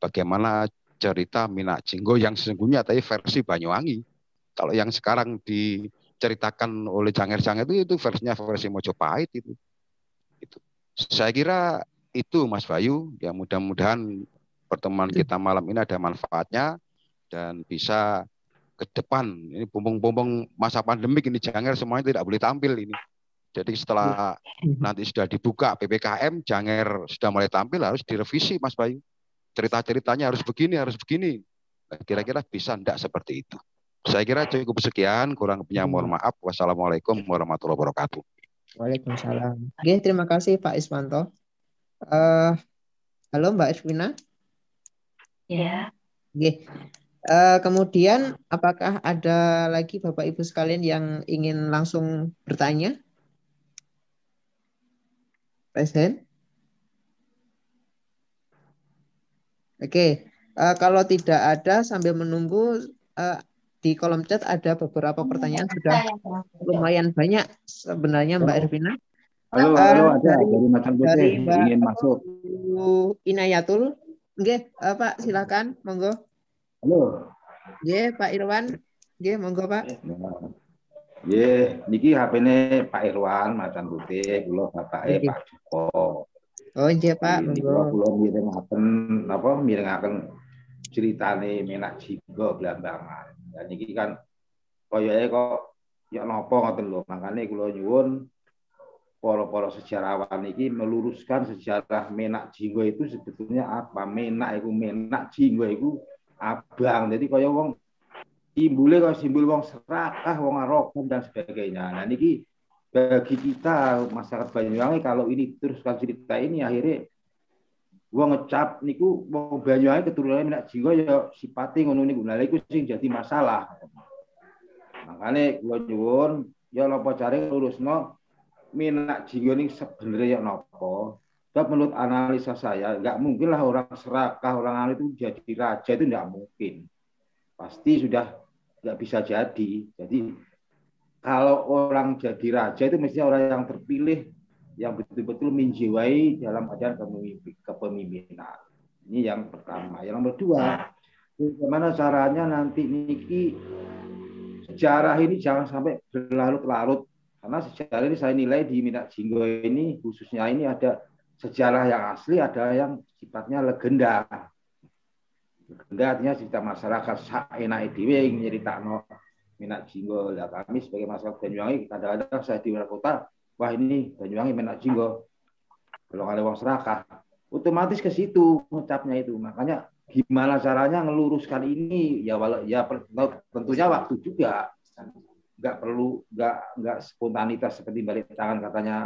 bagaimana cerita Minak Jinggo yang sesungguhnya tadi versi Banyuwangi. Kalau yang sekarang diceritakan oleh Janger-Janger itu itu versinya versi Mojopahit itu. Itu. Saya kira itu Mas Bayu, ya mudah-mudahan pertemuan kita malam ini ada manfaatnya dan bisa ke depan ini bumbung-bumbung masa pandemik ini janger semuanya tidak boleh tampil ini. Jadi setelah hmm. nanti sudah dibuka PPKM, Janger sudah mulai tampil harus direvisi Mas Bayu. Cerita-ceritanya harus begini, harus begini. Nah, kira-kira bisa tidak seperti itu. Saya kira cukup sekian, kurang punya hmm. mohon maaf. Wassalamualaikum warahmatullahi wabarakatuh. Waalaikumsalam. Oke, terima kasih Pak Ismanto. Uh, eh, halo Mbak Iswina. Ya. Yeah. Oke. Eh, kemudian, apakah ada lagi Bapak Ibu sekalian yang ingin langsung bertanya? Present. Oke, okay. uh, eh, kalau tidak ada sambil menunggu uh, di kolom chat ada beberapa iya, pertanyaan sudah lumayan banyak sebenarnya Mbak Ervina. Halo, halo, ada dari, dari Putih ingin masuk. Inayatul, Oke, okay, uh, Pak silakan, monggo. Halo. Ya, yeah, Pak Irwan. Ya, yeah, monggo Pak. Ya, yeah. niki hp ini Pak Irwan, Macan Putih, kata bapake Pak Joko. Oh, iya Pak, monggo. Kula mirengaken napa mirengaken ceritane Menak Jigo Blambangan. Dan ya, niki kan koyoke kok ya napa ngoten lho. Makane kula nyuwun para-para sejarawan ini meluruskan sejarah menak jinggo itu sebetulnya apa menak itu menak jinggo itu abang. Jadi kaya wong simbole kaya simbol wong serakah, wong arogan dan sebagainya. Nah niki bagi kita masyarakat Banyuwangi kalau ini terus kasih cerita ini akhirnya gua ngecap niku wong Banyuwangi keturunan minat jiwa ya sipate ngono niku. Lah iku sing jadi masalah. Makanya gua nyuwun ya lopo cari lurusno minat jiwa ini sebenarnya ya nopo Sebab menurut analisa saya, nggak mungkinlah orang serakah, orang alim anu itu jadi raja itu nggak mungkin. Pasti sudah nggak bisa jadi. Jadi kalau orang jadi raja itu mestinya orang yang terpilih, yang betul-betul menjiwai dalam ajaran kepemimpinan. Ini yang pertama. Yang nomor dua, bagaimana caranya nanti niki sejarah ini jangan sampai berlarut-larut. Karena sejarah ini saya nilai di Minak Jinggo ini, khususnya ini ada sejarah yang asli ada yang sifatnya legenda. Legenda artinya cerita masyarakat saenak dhewe nyeritakno minat jinggo. ya kami sebagai masyarakat Banyuwangi ada-ada saya di wilayah kota, wah ini Banyuwangi minat jinggo. Kalau ada uang serakah, otomatis ke situ ngucapnya itu. Makanya gimana caranya ngeluruskan ini ya walau ya tentunya waktu juga nggak perlu nggak nggak spontanitas seperti balik tangan katanya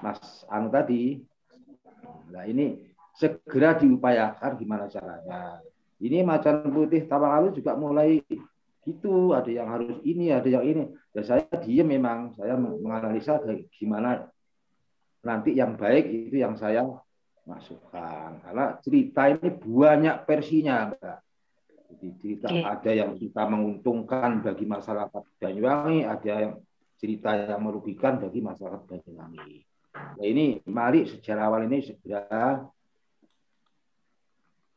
Mas Anu tadi Nah ini segera diupayakan gimana caranya. Ini macan putih tawang juga mulai itu ada yang harus ini, ada yang ini. Dan ya, saya diam memang, saya menganalisa gimana nanti yang baik itu yang saya masukkan. Karena cerita ini banyak versinya, Mbak. Jadi cerita okay. ada yang kita menguntungkan bagi masyarakat Banyuwangi, ada yang cerita yang merugikan bagi masyarakat Banyuwangi. Ya ini mari sejarah awal ini sudah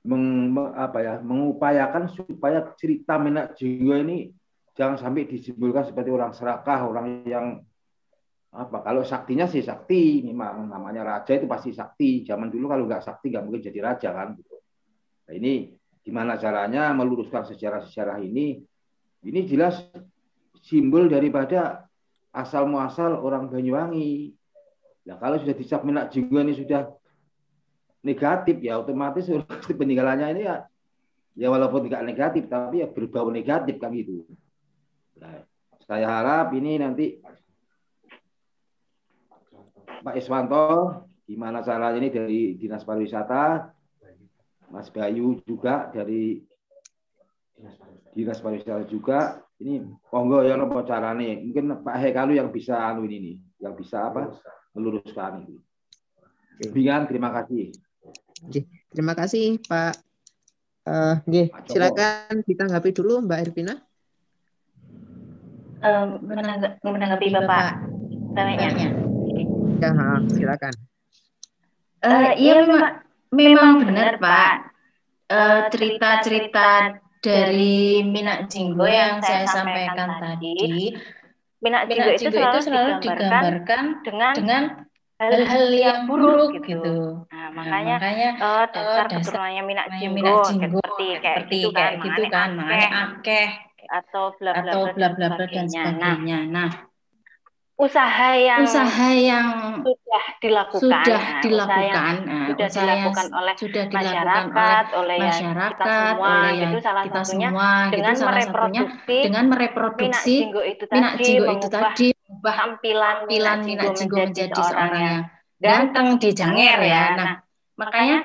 meng, apa ya, mengupayakan supaya cerita minat jiwa ini jangan sampai disimpulkan seperti orang serakah, orang yang apa kalau saktinya sih sakti memang namanya raja itu pasti sakti zaman dulu kalau nggak sakti nggak mungkin jadi raja kan gitu. nah, ini gimana caranya meluruskan sejarah-sejarah ini ini jelas simbol daripada asal muasal orang Banyuwangi Nah, kalau sudah dicap minat juga ini sudah negatif ya otomatis peninggalannya ini ya ya walaupun tidak negatif tapi ya berbau negatif kan gitu. Nah, saya harap ini nanti Pak Iswanto gimana caranya ini dari Dinas Pariwisata Mas Bayu juga dari Dinas Pariwisata juga ini monggo ya apa caranya, mungkin Pak Hekalu yang bisa anu ini yang bisa apa meluruskan itu. Bingan, terima kasih. Terima kasih Pak. Uh, eh, Gih, silakan ditanggapi dulu Mbak Erpina. Uh, eh, menanggapi, menanggapi iya, Bapak Tanya. Ya, silakan. Uh, iya, iya memang, memang benar Pak. Cerita-cerita uh, cerita -cerita dari Minak Jinggo yang saya sampaikan tadi Minat jigo, itu, selalu, itu selalu digambarkan, digambarkan dengan, dengan hal-hal yang buruk gitu. gitu. Nah, makanya, nah, makanya uh, dasar, keturunannya minak jinggo, seperti kayak gitu kan, kayak kan, gitu kan, makanya akeh atau bla bla bla dan sebagainya. Nah, nah usaha yang usaha yang sudah dilakukan sudah nah, dilakukan nah, sudah dilakukan oleh sudah dilakukan masyarakat oleh masyarakat kita semua oleh itu gitu, salah kita satunya semua, dengan mereproduksi dengan mereproduksi minat jinggo itu tadi ubah tampilan tampilan minak jinggo menjadi seorang yang ganteng di janger ya. ya nah, nah makanya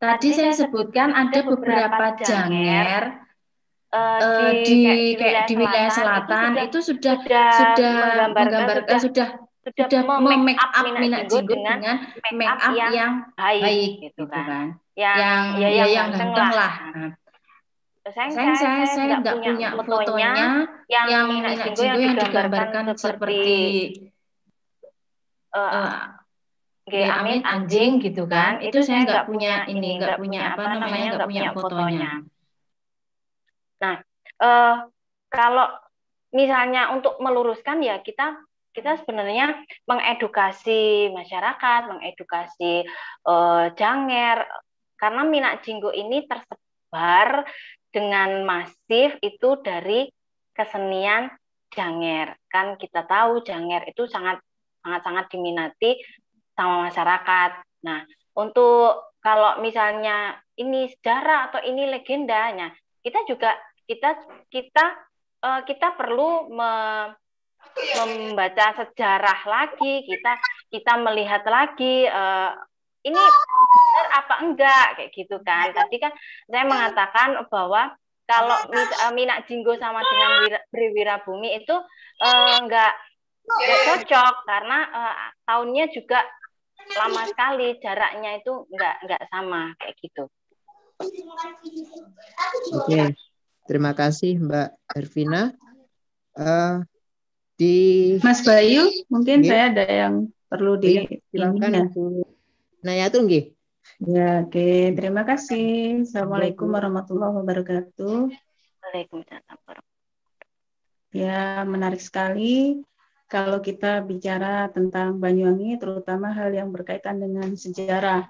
tadi saya sebutkan ada beberapa janger uh, di, di kayak di wilayah selatan, selatan itu sudah sudah, sudah menggambarkan, menggambarkan sudah sudah, sudah make up minat jigo dengan, dengan make up yang, yang baik, baik gitu, gitu kan. kan. Yang yang ya, yang, ya, yang ganteng, ganteng lah. lah. Nah. Sayang, sayang saya saya nggak punya fotonya yang, yang minat jigo yang, yang digambarkan seperti uh, eh, Gaya amin anjing gitu nah, kan itu saya nggak punya ini nggak punya apa namanya nggak punya fotonya Nah, eh, kalau misalnya untuk meluruskan ya kita kita sebenarnya mengedukasi masyarakat, mengedukasi eh, janger karena minat jinggo ini tersebar dengan masif itu dari kesenian janger. Kan kita tahu janger itu sangat sangat sangat diminati sama masyarakat. Nah, untuk kalau misalnya ini sejarah atau ini legendanya, kita juga kita kita uh, kita perlu me, membaca sejarah lagi, kita kita melihat lagi uh, ini benar apa enggak kayak gitu kan. Tadi kan saya mengatakan bahwa kalau eh, Minak Jinggo sama dengan wira, Bumi itu uh, enggak enggak cocok karena uh, tahunnya juga lama sekali jaraknya itu enggak enggak sama kayak gitu. Okay. Terima kasih Mbak Ervina. Uh, di Mas Bayu, mungkin saya ada yang perlu oh iya, di silakan Bu Nayatul nggih. Ya, oke. Terima kasih. Assalamualaikum warahmatullahi wabarakatuh. Waalaikumsalam Ya, menarik sekali kalau kita bicara tentang Banyuwangi, terutama hal yang berkaitan dengan sejarah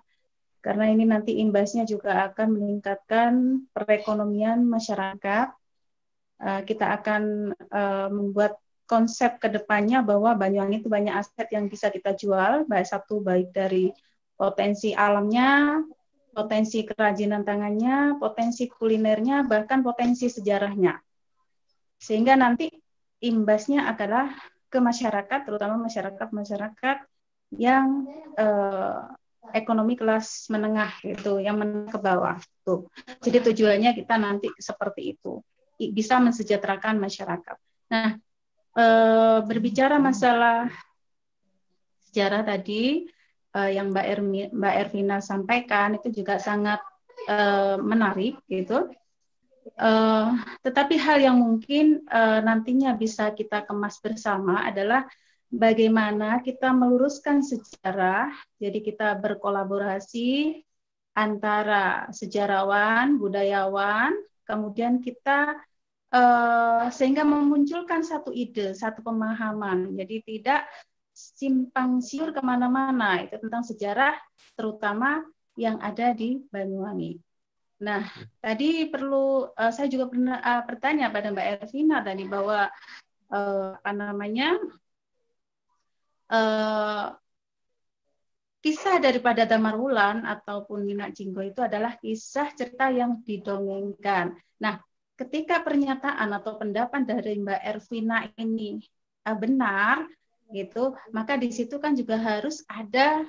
karena ini nanti imbasnya juga akan meningkatkan perekonomian masyarakat. Eh, kita akan eh, membuat konsep kedepannya bahwa Banyuwangi itu banyak aset yang bisa kita jual, baik satu baik dari potensi alamnya, potensi kerajinan tangannya, potensi kulinernya, bahkan potensi sejarahnya. Sehingga nanti imbasnya adalah ke masyarakat, terutama masyarakat-masyarakat yang eh, ekonomi kelas menengah itu yang menengah ke bawah tuh. Jadi tujuannya kita nanti seperti itu bisa mensejahterakan masyarakat. Nah, eh, berbicara masalah sejarah tadi eh, yang Mbak Ermi, Mbak Ervina sampaikan itu juga sangat eh, menarik gitu. tetapi hal yang mungkin nantinya bisa kita kemas bersama adalah bagaimana kita meluruskan sejarah. Jadi kita berkolaborasi antara sejarawan, budayawan, kemudian kita eh, sehingga memunculkan satu ide, satu pemahaman. Jadi tidak simpang siur kemana-mana itu tentang sejarah terutama yang ada di Banyuwangi. Nah, tadi perlu eh, saya juga pernah eh, bertanya pada Mbak Ervina tadi bahwa apa namanya Eh, kisah daripada damarulan ataupun Minak Jinggo itu adalah kisah cerita yang didongengkan. Nah, ketika pernyataan atau pendapat dari Mbak Ervina ini uh, benar, gitu, maka di situ kan juga harus ada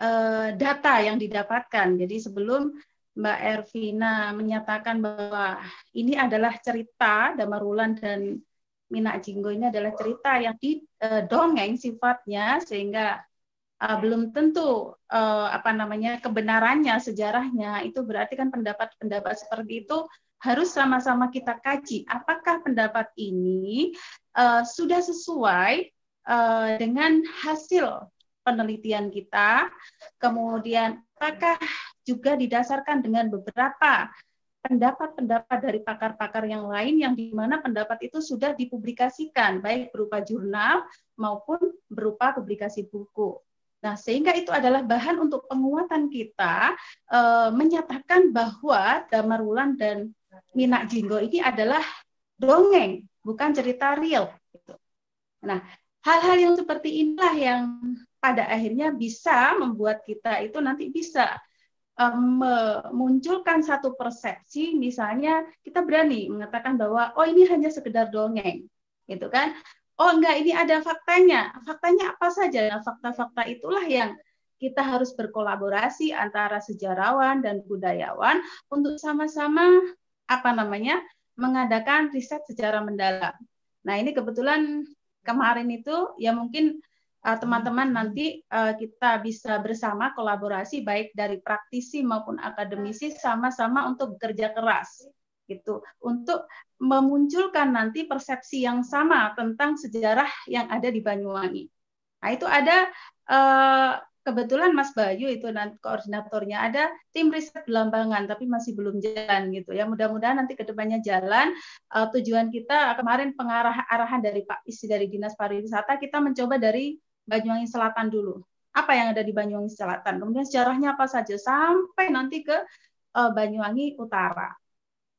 uh, data yang didapatkan. Jadi sebelum Mbak Ervina menyatakan bahwa ini adalah cerita damarulan dan Minak Jinggo ini adalah cerita yang di eh, dongeng sifatnya sehingga uh, belum tentu uh, apa namanya kebenarannya sejarahnya itu berarti kan pendapat-pendapat seperti itu harus sama-sama kita kaji apakah pendapat ini uh, sudah sesuai uh, dengan hasil penelitian kita kemudian apakah juga didasarkan dengan beberapa pendapat-pendapat dari pakar-pakar yang lain yang mana pendapat itu sudah dipublikasikan baik berupa jurnal maupun berupa publikasi buku. Nah, sehingga itu adalah bahan untuk penguatan kita e, menyatakan bahwa Damarulan dan Minak Jinggo ini adalah dongeng, bukan cerita real. Nah, hal-hal yang seperti inilah yang pada akhirnya bisa membuat kita itu nanti bisa um, memunculkan satu persepsi, misalnya kita berani mengatakan bahwa oh ini hanya sekedar dongeng, gitu kan? Oh enggak, ini ada faktanya. Faktanya apa saja? Nah, fakta-fakta itulah yang kita harus berkolaborasi antara sejarawan dan budayawan untuk sama-sama apa namanya mengadakan riset secara mendalam. Nah ini kebetulan kemarin itu ya mungkin Eh, teman-teman nanti eh, kita bisa bersama kolaborasi baik dari praktisi maupun akademisi sama-sama untuk bekerja keras gitu untuk memunculkan nanti persepsi yang sama tentang sejarah yang ada di Banyuwangi. Nah itu ada eh, kebetulan Mas Bayu itu nanti koordinatornya ada tim riset Belambangan tapi masih belum jalan gitu ya mudah-mudahan nanti kedepannya jalan tujuan kita kemarin pengarah arahan dari Pak Isi dari Dinas Pariwisata kita mencoba dari Banyuwangi Selatan dulu. Apa yang ada di Banyuwangi Selatan, kemudian sejarahnya apa saja sampai nanti ke eh, Banyuwangi Utara.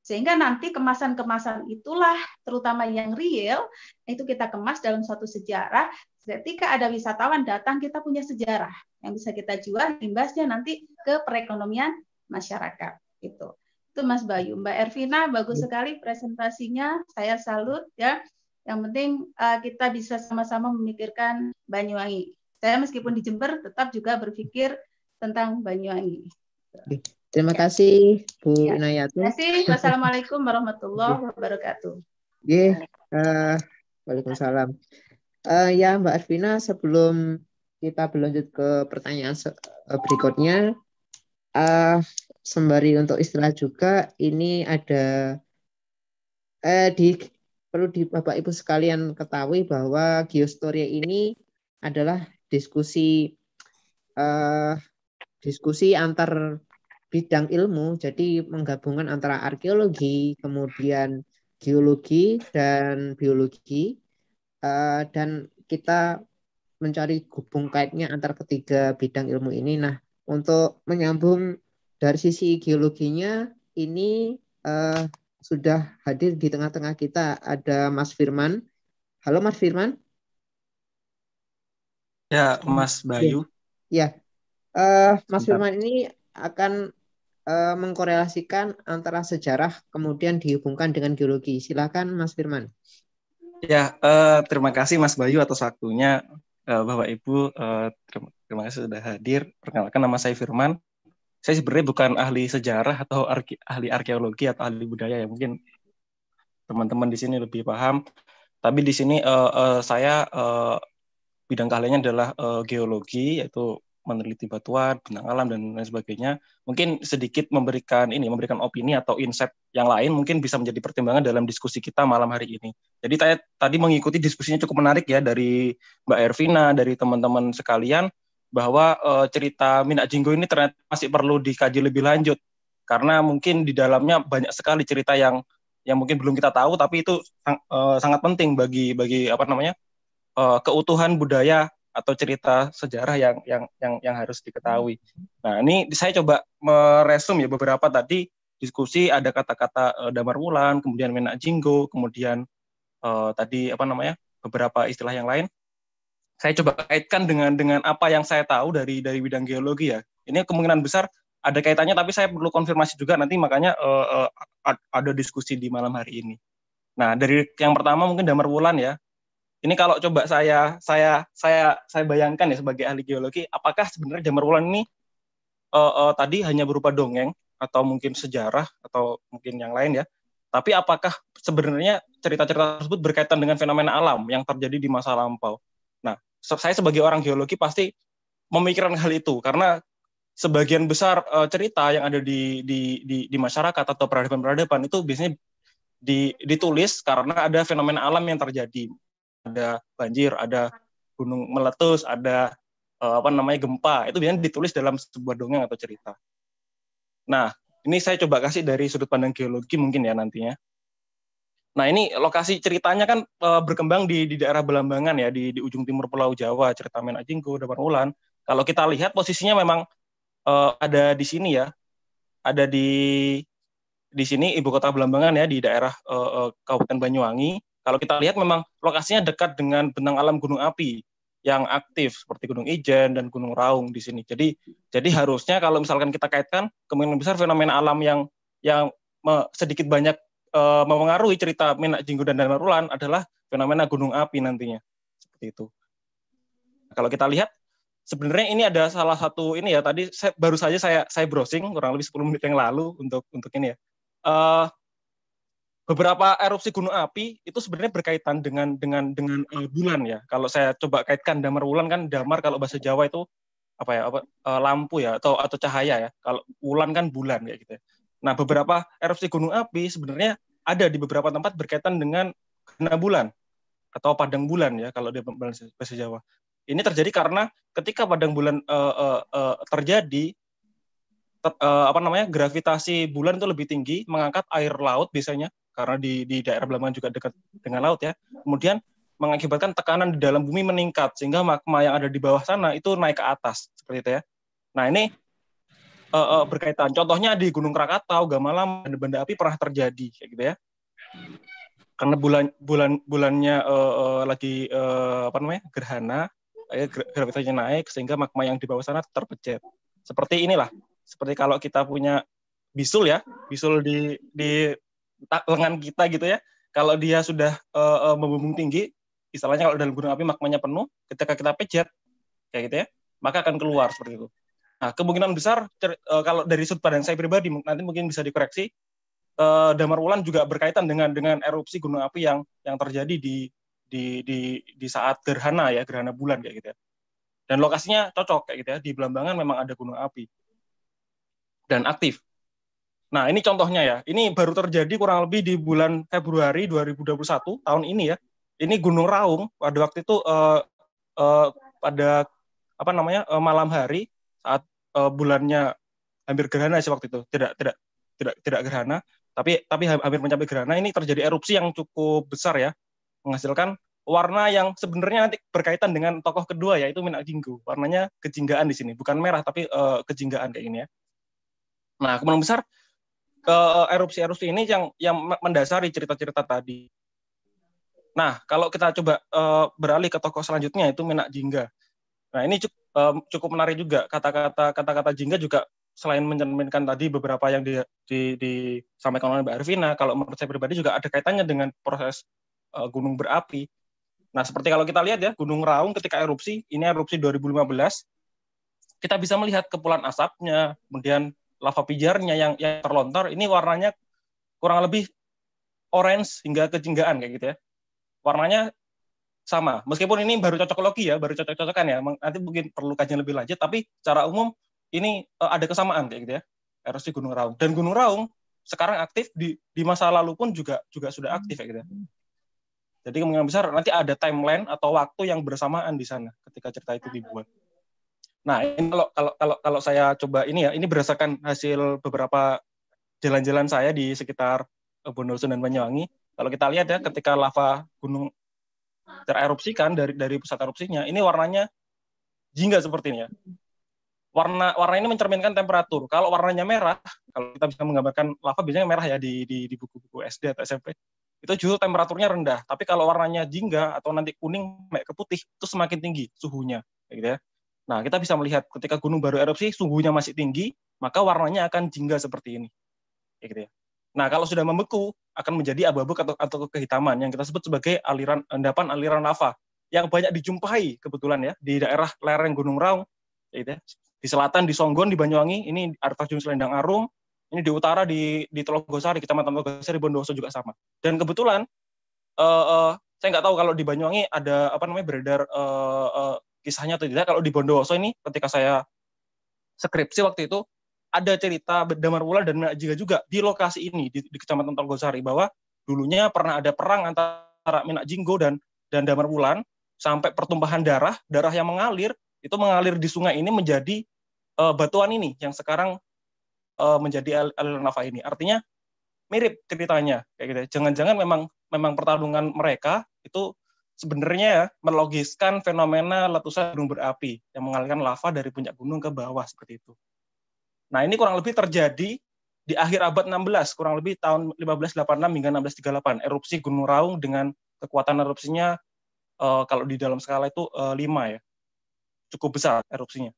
Sehingga nanti kemasan-kemasan itulah terutama yang real itu kita kemas dalam satu sejarah. Ketika ada wisatawan datang kita punya sejarah yang bisa kita jual imbasnya nanti ke perekonomian masyarakat itu. Itu Mas Bayu, Mbak Ervina bagus ya. sekali presentasinya, saya salut ya. Yang penting uh, kita bisa sama-sama memikirkan Banyuwangi. Saya meskipun di Jember tetap juga berpikir tentang Banyuwangi. Terima ya. kasih Bu ya. Nayatu. Terima kasih. Wassalamualaikum warahmatullahi ya. wabarakatuh. Yeah. Ya, uh, Waalaikumsalam. Uh, ya Mbak Arvina, sebelum kita berlanjut ke pertanyaan eh, berikutnya, uh, sembari untuk istilah juga, ini ada eh, di perlu di Bapak Ibu sekalian ketahui bahwa geostoria ini adalah diskusi eh, diskusi antar bidang ilmu, jadi menggabungkan antara arkeologi, kemudian geologi dan biologi, eh, dan kita mencari hubung kaitnya antar ketiga bidang ilmu ini. Nah, untuk menyambung dari sisi geologinya, ini eh, sudah hadir di tengah-tengah kita ada Mas Firman. Halo Mas Firman. Ya, Mas iya. Bayu. Ya, Uh, Mas Bentar. Firman ini akan uh, mengkorelasikan antara sejarah kemudian dihubungkan dengan geologi. Silakan Mas Firman. Ya, uh, terima kasih Mas Bayu atas waktunya, uh, Bapak Ibu. Uh, terima, terima kasih sudah hadir. Perkenalkan nama saya Firman saya sebenarnya bukan ahli sejarah atau arke, ahli arkeologi atau ahli budaya ya mungkin teman-teman di sini lebih paham. Tapi di sini uh, uh, saya uh, bidang keahliannya adalah uh, geologi yaitu meneliti batuan, bintang alam dan lain sebagainya. Mungkin sedikit memberikan ini, memberikan opini atau insight yang lain mungkin bisa menjadi pertimbangan dalam diskusi kita malam hari ini. Jadi tadi mengikuti diskusinya cukup menarik ya dari Mbak Ervina, dari teman-teman sekalian bahwa uh, cerita Minak Jinggo ini ternyata masih perlu dikaji lebih lanjut karena mungkin di dalamnya banyak sekali cerita yang yang mungkin belum kita tahu tapi itu sang, uh, sangat penting bagi bagi apa namanya uh, keutuhan budaya atau cerita sejarah yang yang yang yang harus diketahui. Nah, ini saya coba meresum ya beberapa tadi diskusi ada kata-kata uh, damar wulan, kemudian Minak jinggo, kemudian uh, tadi apa namanya? beberapa istilah yang lain saya coba kaitkan dengan dengan apa yang saya tahu dari dari bidang geologi ya. Ini kemungkinan besar ada kaitannya, tapi saya perlu konfirmasi juga nanti makanya uh, uh, ada diskusi di malam hari ini. Nah dari yang pertama mungkin Damar Wulan ya. Ini kalau coba saya saya saya saya bayangkan ya sebagai ahli geologi, apakah sebenarnya Damar Wulan ini uh, uh, tadi hanya berupa dongeng atau mungkin sejarah atau mungkin yang lain ya? Tapi apakah sebenarnya cerita-cerita tersebut berkaitan dengan fenomena alam yang terjadi di masa lampau? saya sebagai orang geologi pasti memikirkan hal itu karena sebagian besar uh, cerita yang ada di, di di di masyarakat atau peradaban-peradaban itu biasanya di, ditulis karena ada fenomena alam yang terjadi. Ada banjir, ada gunung meletus, ada uh, apa namanya gempa. Itu biasanya ditulis dalam sebuah dongeng atau cerita. Nah, ini saya coba kasih dari sudut pandang geologi mungkin ya nantinya. Nah ini lokasi ceritanya kan e, berkembang di, di daerah Belambangan ya di, di ujung timur Pulau Jawa cerita Men Ajinggo Dapan Ulan. Kalau kita lihat posisinya memang e, ada di sini ya, ada di di sini ibu kota Belambangan ya di daerah e, e, Kabupaten Banyuwangi. Kalau kita lihat memang lokasinya dekat dengan benang alam Gunung Api yang aktif seperti Gunung Ijen dan Gunung Raung di sini. Jadi jadi harusnya kalau misalkan kita kaitkan kemungkinan besar fenomena alam yang yang sedikit banyak uh, eh, mempengaruhi cerita Minak Jinggu dan Darulan adalah fenomena gunung api nantinya. Seperti itu. Nah, kalau kita lihat sebenarnya ini ada salah satu ini ya tadi saya, baru saja saya saya browsing kurang lebih 10 menit yang lalu untuk untuk ini ya. Uh, beberapa erupsi gunung api itu sebenarnya berkaitan dengan dengan dengan uh, bulan ya. Kalau saya coba kaitkan damar bulan kan damar kalau bahasa Jawa itu apa ya apa, lampu ya atau atau cahaya ya. Kalau bulan kan bulan kayak gitu. Ya. Nah, beberapa erupsi gunung api sebenarnya ada di beberapa tempat berkaitan dengan kena bulan atau padang bulan ya kalau di bahasa Jawa. Ini terjadi karena ketika padang bulan uh, uh, uh, terjadi ter, uh, apa namanya gravitasi bulan itu lebih tinggi mengangkat air laut biasanya karena di di daerah Belambangan juga dekat dengan laut ya. Kemudian mengakibatkan tekanan di dalam bumi meningkat sehingga magma yang ada di bawah sana itu naik ke atas seperti itu ya. Nah, ini uh, uh, berkaitan. Contohnya di Gunung Krakatau, Gamalam, benda-benda api pernah terjadi, kayak gitu ya. Karena bulan bulan bulannya uh, uh, lagi uh, apa namanya gerhana, eh, gravitasinya naik sehingga magma yang di bawah sana terpecet. Seperti inilah, seperti kalau kita punya bisul ya, bisul di di lengan kita gitu ya. Kalau dia sudah uh, uh, membumbung tinggi, istilahnya kalau dalam gunung api magmanya penuh, ketika kita pecet kayak gitu ya, maka akan keluar seperti itu. Nah, kemungkinan besar uh, kalau dari sudut pandang saya pribadi nanti mungkin bisa dikoreksi uh, damar wulan juga berkaitan dengan dengan erupsi gunung api yang yang terjadi di di di di saat gerhana ya gerhana bulan kayak gitu ya. Dan lokasinya cocok kayak gitu ya di Belambangan memang ada gunung api dan aktif. Nah, ini contohnya ya. Ini baru terjadi kurang lebih di bulan Februari 2021 tahun ini ya. Ini Gunung Raung pada waktu itu uh, uh, pada apa namanya uh, malam hari saat uh, bulannya hampir gerhana sih waktu itu tidak tidak tidak tidak gerhana tapi tapi hampir mencapai gerhana ini terjadi erupsi yang cukup besar ya menghasilkan warna yang sebenarnya nanti berkaitan dengan tokoh kedua yaitu Jinggu warnanya kejinggaan di sini bukan merah tapi uh, kejinggaan kayak gini ya nah kemudian besar uh, erupsi-erupsi ini yang yang mendasari cerita-cerita tadi nah kalau kita coba uh, beralih ke tokoh selanjutnya itu Minak jingga Nah ini cukup, um, cukup menarik juga kata-kata kata-kata jingga juga selain mencerminkan tadi beberapa yang di, di, disampaikan oleh Mbak Arvina, kalau menurut saya pribadi juga ada kaitannya dengan proses uh, gunung berapi. Nah, seperti kalau kita lihat ya, Gunung Raung ketika erupsi, ini erupsi 2015, kita bisa melihat kepulan asapnya, kemudian lava pijarnya yang, yang terlontar, ini warnanya kurang lebih orange hingga kejinggaan kayak gitu ya. Warnanya sama. Meskipun ini baru cocokologi ya, baru cocok-cocokan ya. Nanti mungkin perlu kajian lebih lanjut, tapi secara umum ini uh, ada kesamaan kayak gitu ya. erosi Gunung Raung. Dan Gunung Raung sekarang aktif di di masa lalu pun juga juga sudah aktif kayak gitu. Ya. Jadi kemungkinan besar nanti ada timeline atau waktu yang bersamaan di sana ketika cerita itu dibuat. Nah, ini kalau kalau kalau kalau saya coba ini ya, ini berdasarkan hasil beberapa jalan-jalan saya di sekitar eh, Bondowoso dan Banyuwangi. Kalau kita lihat ya, ketika lava gunung tererupsi kan dari dari pusat erupsinya. Ini warnanya jingga seperti ini ya. Warna warna ini mencerminkan temperatur. Kalau warnanya merah, kalau kita bisa menggambarkan lava biasanya merah ya di di, di buku-buku SD atau SMP. Itu justru temperaturnya rendah. Tapi kalau warnanya jingga atau nanti kuning ke putih itu semakin tinggi suhunya, gitu ya. Nah, kita bisa melihat ketika gunung baru erupsi suhunya masih tinggi, maka warnanya akan jingga seperti ini. Ya, gitu ya. Nah, kalau sudah membeku, akan menjadi abu-abu atau, atau kehitaman yang kita sebut sebagai aliran endapan aliran lava yang banyak dijumpai kebetulan ya di daerah lereng Gunung Raung, gitu ya. di selatan di Songgon di Banyuwangi ini Artajun Selendang Arum, ini di utara di di Telogosari Kecamatan Telogosari Bondowoso juga sama. Dan kebetulan uh, uh, saya nggak tahu kalau di Banyuwangi ada apa namanya beredar uh, uh, kisahnya atau tidak. Kalau di Bondowoso ini ketika saya skripsi waktu itu ada cerita damar ular dan juga juga di lokasi ini di, di Kecamatan Tolgosari bahwa dulunya pernah ada perang antara Minak Jinggo dan dan Damar Wulan sampai pertumpahan darah, darah yang mengalir itu mengalir di sungai ini menjadi uh, batuan ini yang sekarang uh, menjadi al aliran lava ini. Artinya mirip ceritanya kayak gitu. Jangan-jangan memang memang pertarungan mereka itu sebenarnya ya melogiskan fenomena letusan gunung berapi yang mengalirkan lava dari puncak gunung ke bawah seperti itu. Nah, ini kurang lebih terjadi di akhir abad 16, kurang lebih tahun 1586 hingga 1638. Erupsi Gunung Raung dengan kekuatan erupsinya uh, kalau di dalam skala itu uh, eh, 5 ya. Cukup besar erupsinya.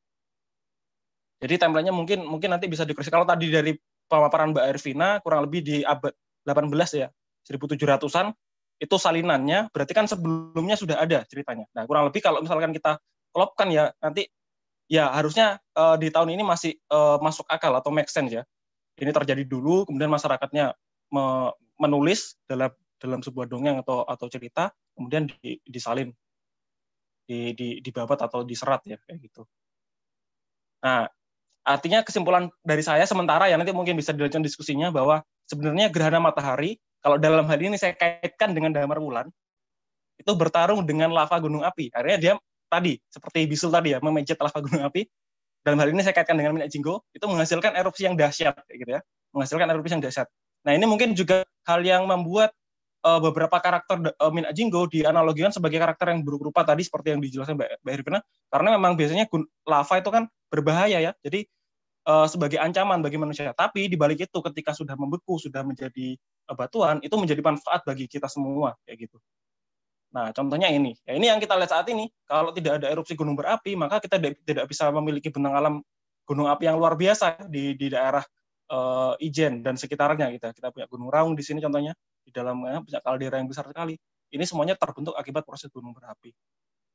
Jadi timelinenya mungkin mungkin nanti bisa dikoreksi. Kalau tadi dari pemaparan Mbak Ervina kurang lebih di abad 18 ya, 1700-an itu salinannya berarti kan sebelumnya sudah ada ceritanya. Nah, kurang lebih kalau misalkan kita kelopkan ya nanti ya harusnya uh, di tahun ini masih uh, masuk akal atau make sense ya. Ini terjadi dulu, kemudian masyarakatnya me menulis dalam dalam sebuah dongeng atau atau cerita, kemudian di, disalin, di, di, dibabat atau diserat ya kayak gitu. Nah, artinya kesimpulan dari saya sementara ya nanti mungkin bisa dilanjutkan diskusinya bahwa sebenarnya gerhana matahari kalau dalam hal ini saya kaitkan dengan damar bulan itu bertarung dengan lava gunung api. Akhirnya dia tadi, seperti bisul tadi ya, memecet lava gunung api, dalam hal ini saya kaitkan dengan minyak jinggo, itu menghasilkan erupsi yang dahsyat, gitu ya, menghasilkan erupsi yang dahsyat. Nah ini mungkin juga hal yang membuat uh, beberapa karakter uh, minyak jinggo dianalogikan sebagai karakter yang buruk rupa tadi, seperti yang dijelaskan Mbak, Mbak Irvina, karena memang biasanya lava itu kan berbahaya ya, jadi uh, sebagai ancaman bagi manusia. Tapi dibalik itu ketika sudah membeku, sudah menjadi uh, batuan, itu menjadi manfaat bagi kita semua kayak gitu. Nah, contohnya ini. Ya, ini yang kita lihat saat ini. Kalau tidak ada erupsi gunung berapi, maka kita tidak bisa memiliki bentang alam gunung api yang luar biasa di, di daerah uh, Ijen dan sekitarnya. Kita gitu. kita punya gunung Raung di sini contohnya. Di dalamnya punya kaldera yang besar sekali. Ini semuanya terbentuk akibat proses gunung berapi.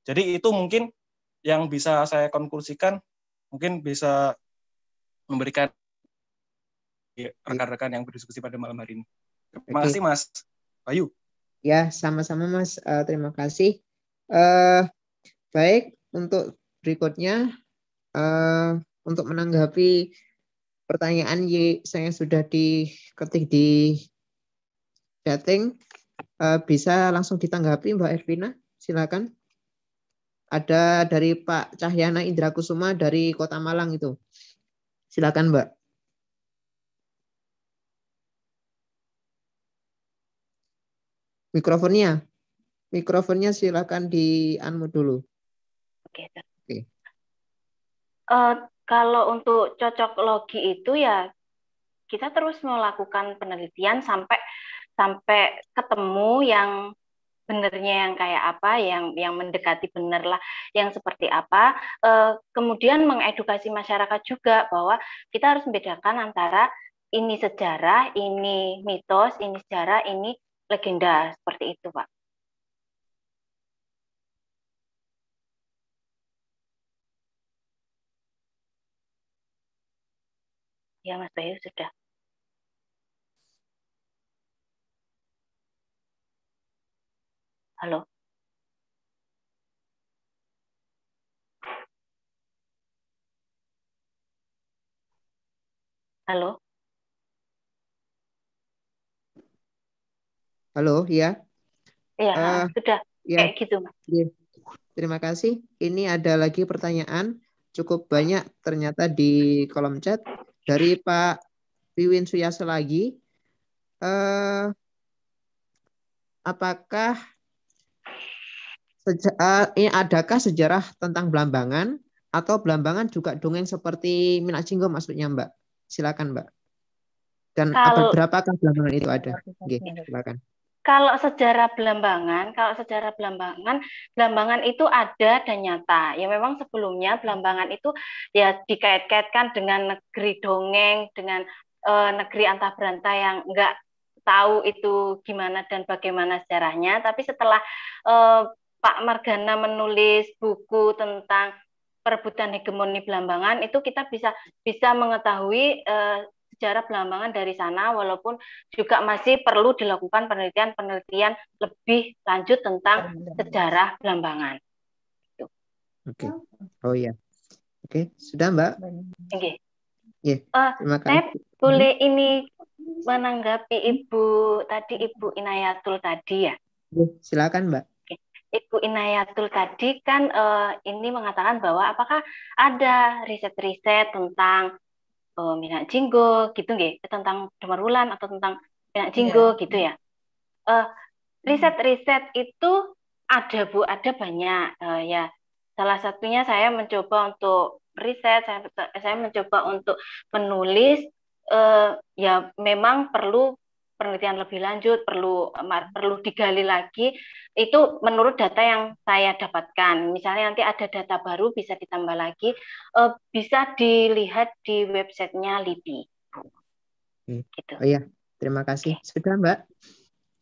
Jadi itu mungkin yang bisa saya konklusikan, mungkin bisa memberikan rekan-rekan yang berdiskusi pada malam hari ini. Terima kasih Mas Bayu. Ya, sama-sama Mas. Uh, terima kasih. Uh, baik, untuk berikutnya uh, untuk menanggapi pertanyaan Y saya sudah diketik di chatting uh, bisa langsung ditanggapi Mbak Ervina. Silakan. Ada dari Pak Cahyana Indra Kusuma dari Kota Malang itu. Silakan Mbak. Mikrofonnya. Mikrofonnya silakan di unmute dulu. Oke. Okay. Okay. Uh, eh, kalau untuk cocok logi itu ya kita terus melakukan penelitian sampai sampai ketemu yang benernya yang kayak apa, yang yang mendekati bener lah, yang seperti apa. E, kemudian mengedukasi masyarakat juga bahwa kita harus membedakan antara ini sejarah, ini mitos, ini sejarah, ini legenda seperti itu, Pak. Ya, Mas Bayu sudah. Halo. Halo. Halo, ya. Iya, uh, sudah. Ya. Kayak gitu, Mas. Iya. Terima kasih. Ini ada lagi pertanyaan cukup banyak ternyata di kolom chat dari Pak Wiwin Suyasa lagi. Uh, apakah seja, uh, ini adakah sejarah tentang Belambangan atau Belambangan juga dongeng seperti Minak Jinggo maksudnya Mbak? Silakan Mbak. Dan Kalau, berapakah Belambangan itu ada? Oke, silakan kalau sejarah Belambangan, kalau sejarah Belambangan, Belambangan itu ada dan nyata. Ya memang sebelumnya Belambangan itu ya dikait-kaitkan dengan negeri dongeng, dengan e, negeri antah berantah yang enggak tahu itu gimana dan bagaimana sejarahnya. Tapi setelah e, Pak Margana menulis buku tentang perebutan hegemoni Belambangan, itu kita bisa bisa mengetahui e, sejarah pelambangan dari sana, walaupun juga masih perlu dilakukan penelitian-penelitian lebih lanjut tentang sejarah pelambangan. Gitu. Oke. Okay. Oh iya. Oke, okay. sudah Mbak. Oke. Okay. Yeah. Uh, boleh hmm. ini menanggapi Ibu tadi Ibu Inayatul tadi ya. Iya, silakan Mbak. Ibu Inayatul tadi kan uh, ini mengatakan bahwa apakah ada riset-riset tentang oh, eh, minak jinggo gitu nggih tentang cemerulan atau tentang minak iya. jinggo yeah. gitu ya uh, riset-riset itu ada bu ada banyak uh, ya salah satunya saya mencoba untuk riset saya, saya mencoba untuk menulis uh, ya memang perlu penelitian lebih lanjut, perlu perlu digali lagi. Itu menurut data yang saya dapatkan. Misalnya nanti ada data baru bisa ditambah lagi, uh, bisa dilihat di websitenya LIPI. Hmm. Gitu. Oh ya, terima kasih. Okay. Sudah Mbak?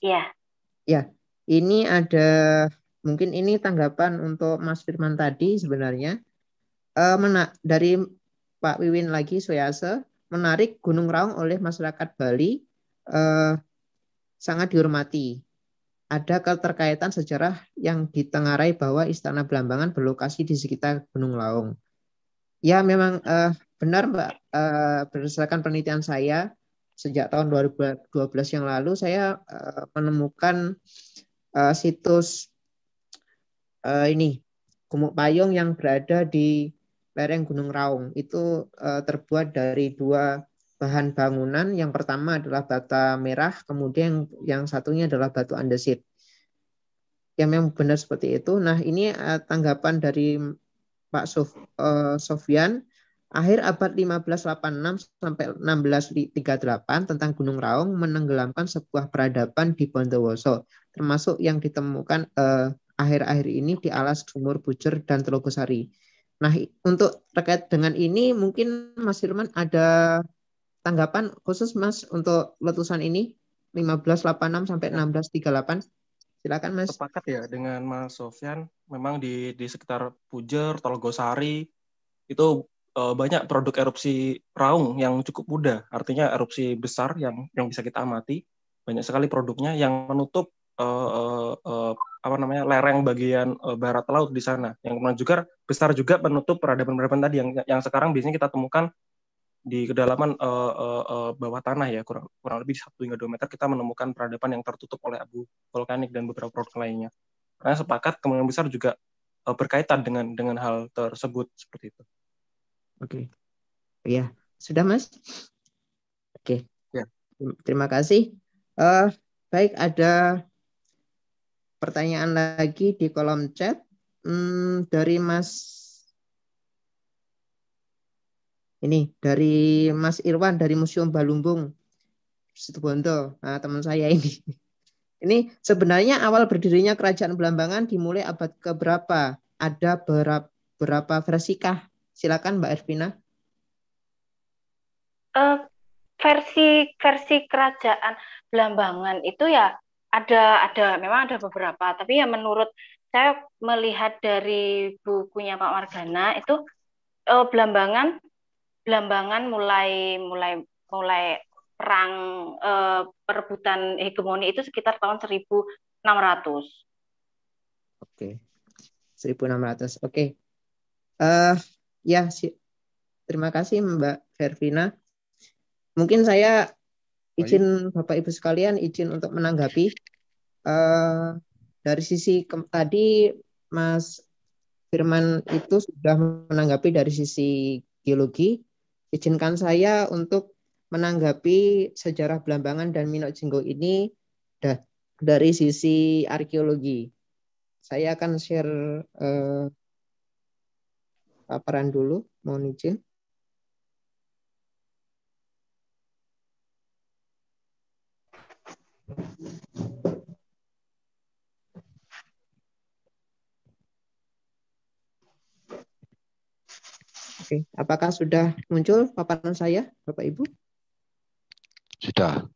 Iya. Ya, ini ada mungkin ini tanggapan untuk Mas Firman tadi sebenarnya. Eh, mena dari Pak Wiwin lagi Soyase menarik Gunung Raung oleh masyarakat Bali eh, sangat dihormati. Ada keterkaitan sejarah yang ditengarai bahwa Istana Belambangan berlokasi di sekitar Gunung Laung. Ya memang eh, benar Mbak, eh, berdasarkan penelitian saya sejak tahun 2012 yang lalu saya eh, menemukan eh, situs eh, ini Gumuk Payung yang berada di lereng Gunung Raung itu uh, terbuat dari dua bahan bangunan yang pertama adalah bata merah, kemudian yang yang satunya adalah batu andesit. yang memang benar seperti itu. Nah ini eh, tanggapan dari Pak Sof, uh, eh, Sofyan akhir abad 1586 sampai 1638 tentang Gunung Raung menenggelamkan sebuah peradaban di Bondowoso, termasuk yang ditemukan akhir eh, akhir-akhir ini di alas Sumur Bujer dan Telogosari. Nah, untuk terkait dengan ini mungkin Mas Firman ada tanggapan khusus Mas untuk letusan ini 1586 sampai 1638. Ya. Silakan Mas. Sepakat ya dengan Mas Sofyan, memang di di sekitar Pujer, Tolgosari itu e, banyak produk erupsi raung yang cukup muda, artinya erupsi besar yang yang bisa kita amati. Banyak sekali produknya yang menutup e, e, apa namanya lereng bagian barat laut di sana. Yang kemudian juga besar juga menutup peradaban-peradaban tadi yang yang sekarang biasanya kita temukan di kedalaman uh, uh, uh, bawah tanah ya kurang kurang lebih satu hingga dua meter kita menemukan peradaban yang tertutup oleh abu vulkanik dan beberapa produk lainnya. Karena sepakat kemungkinan besar juga uh, berkaitan dengan dengan hal tersebut seperti itu. Oke. Okay. Ya, sudah Mas? Oke. Okay. Ya. Terima kasih. Uh, baik, ada pertanyaan lagi di kolom chat hmm, dari Mas ini dari Mas Irwan dari Museum Balumbung Situbondo. Nah, teman saya ini. Ini sebenarnya awal berdirinya Kerajaan Belambangan dimulai abad ke berapa? Ada berapa versi kah? Silakan Mbak Ervina. Uh, versi versi Kerajaan Belambangan itu ya ada ada memang ada beberapa, tapi ya menurut saya melihat dari bukunya Pak Margana itu eh, Belambangan Belambangan mulai mulai mulai perang e, perebutan hegemoni itu sekitar tahun 1600. Oke. 1600. Oke. Eh ya si terima kasih Mbak Vervina. Mungkin saya izin Bapak Ibu sekalian izin untuk menanggapi uh, dari sisi tadi Mas Firman itu sudah menanggapi dari sisi geologi Izinkan saya untuk menanggapi sejarah Belambangan dan Minok Jenggo ini dari sisi arkeologi. Saya akan share eh, paparan dulu, mohon izin. Thank you. Oke, apakah sudah muncul paparan saya, Bapak Ibu? Sudah.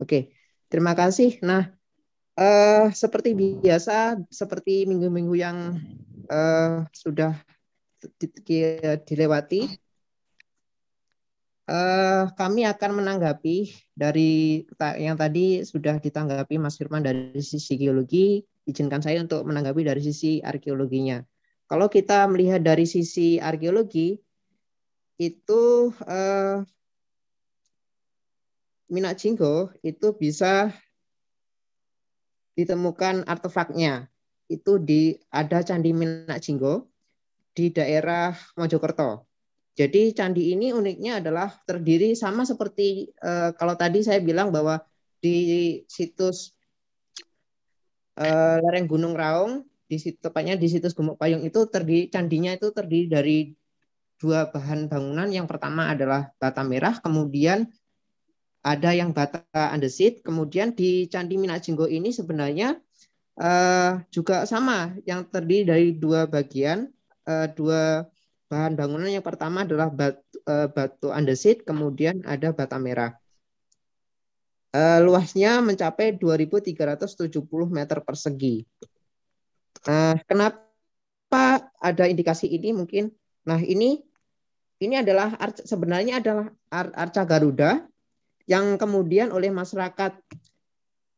Oke, terima kasih. Nah, eh, seperti biasa, seperti minggu-minggu yang eh, sudah dilewati, eh, kami akan menanggapi dari yang tadi sudah ditanggapi Mas Firman dari sisi geologi. Izinkan saya untuk menanggapi dari sisi arkeologinya kalau kita melihat dari sisi arkeologi, itu eh, Minak Jinggo itu bisa ditemukan artefaknya. Itu di ada Candi Minak Jinggo di daerah Mojokerto. Jadi candi ini uniknya adalah terdiri sama seperti eh, kalau tadi saya bilang bahwa di situs eh, lereng Gunung Raung, di situ, tepatnya di situs Gumuk Payung itu terdiri candinya itu terdiri dari dua bahan bangunan. Yang pertama adalah bata merah, kemudian ada yang bata andesit. Kemudian di Candi Minajinggo ini sebenarnya uh, juga sama, yang terdiri dari dua bagian, uh, dua bahan bangunan. Yang pertama adalah batu, uh, eh, batu andesit, kemudian ada bata merah. Uh, luasnya mencapai 2.370 meter persegi. Uh, kenapa ada indikasi ini? Mungkin, nah ini ini adalah sebenarnya adalah arca Garuda yang kemudian oleh masyarakat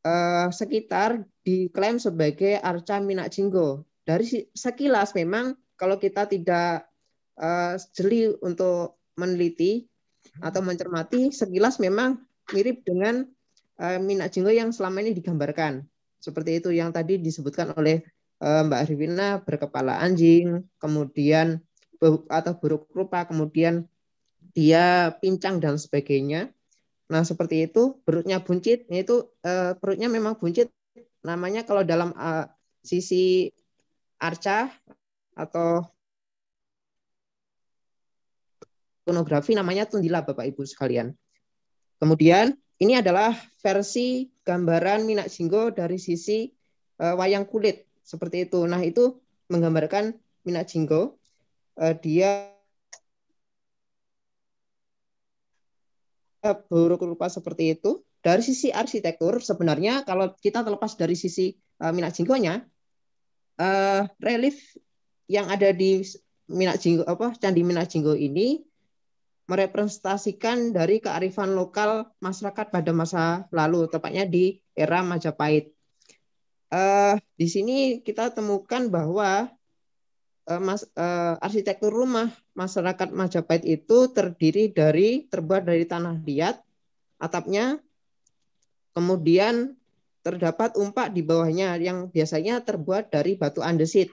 eh, sekitar diklaim sebagai arca Minak Jinggo. Dari sekilas memang kalau kita tidak eh, jeli untuk meneliti atau mencermati, sekilas memang mirip dengan eh, Minak Jinggo yang selama ini digambarkan. Seperti itu yang tadi disebutkan oleh eh, Mbak Arifina berkepala anjing, kemudian atau buruk rupa, kemudian dia pincang dan sebagainya. Nah, seperti itu perutnya buncit, itu eh, perutnya memang buncit. Namanya kalau dalam eh, sisi arca atau pornografi namanya tundila Bapak Ibu sekalian. Kemudian ini adalah versi gambaran Minak Jinggo dari sisi uh, wayang kulit seperti itu. Nah, itu menggambarkan Minak Jinggo uh, dia buruk rupa seperti itu dari sisi arsitektur sebenarnya kalau kita terlepas dari sisi uh, minat jingkonya uh, eh, relief yang ada di minat jinggo apa candi minat jinggo ini merepresentasikan dari kearifan lokal masyarakat pada masa lalu tepatnya di era Majapahit. Uh, di sini kita temukan bahwa Eh, mas, uh, arsitektur rumah masyarakat Majapahit itu terdiri dari terbuat dari tanah liat atapnya, kemudian terdapat umpak di bawahnya yang biasanya terbuat dari batu andesit.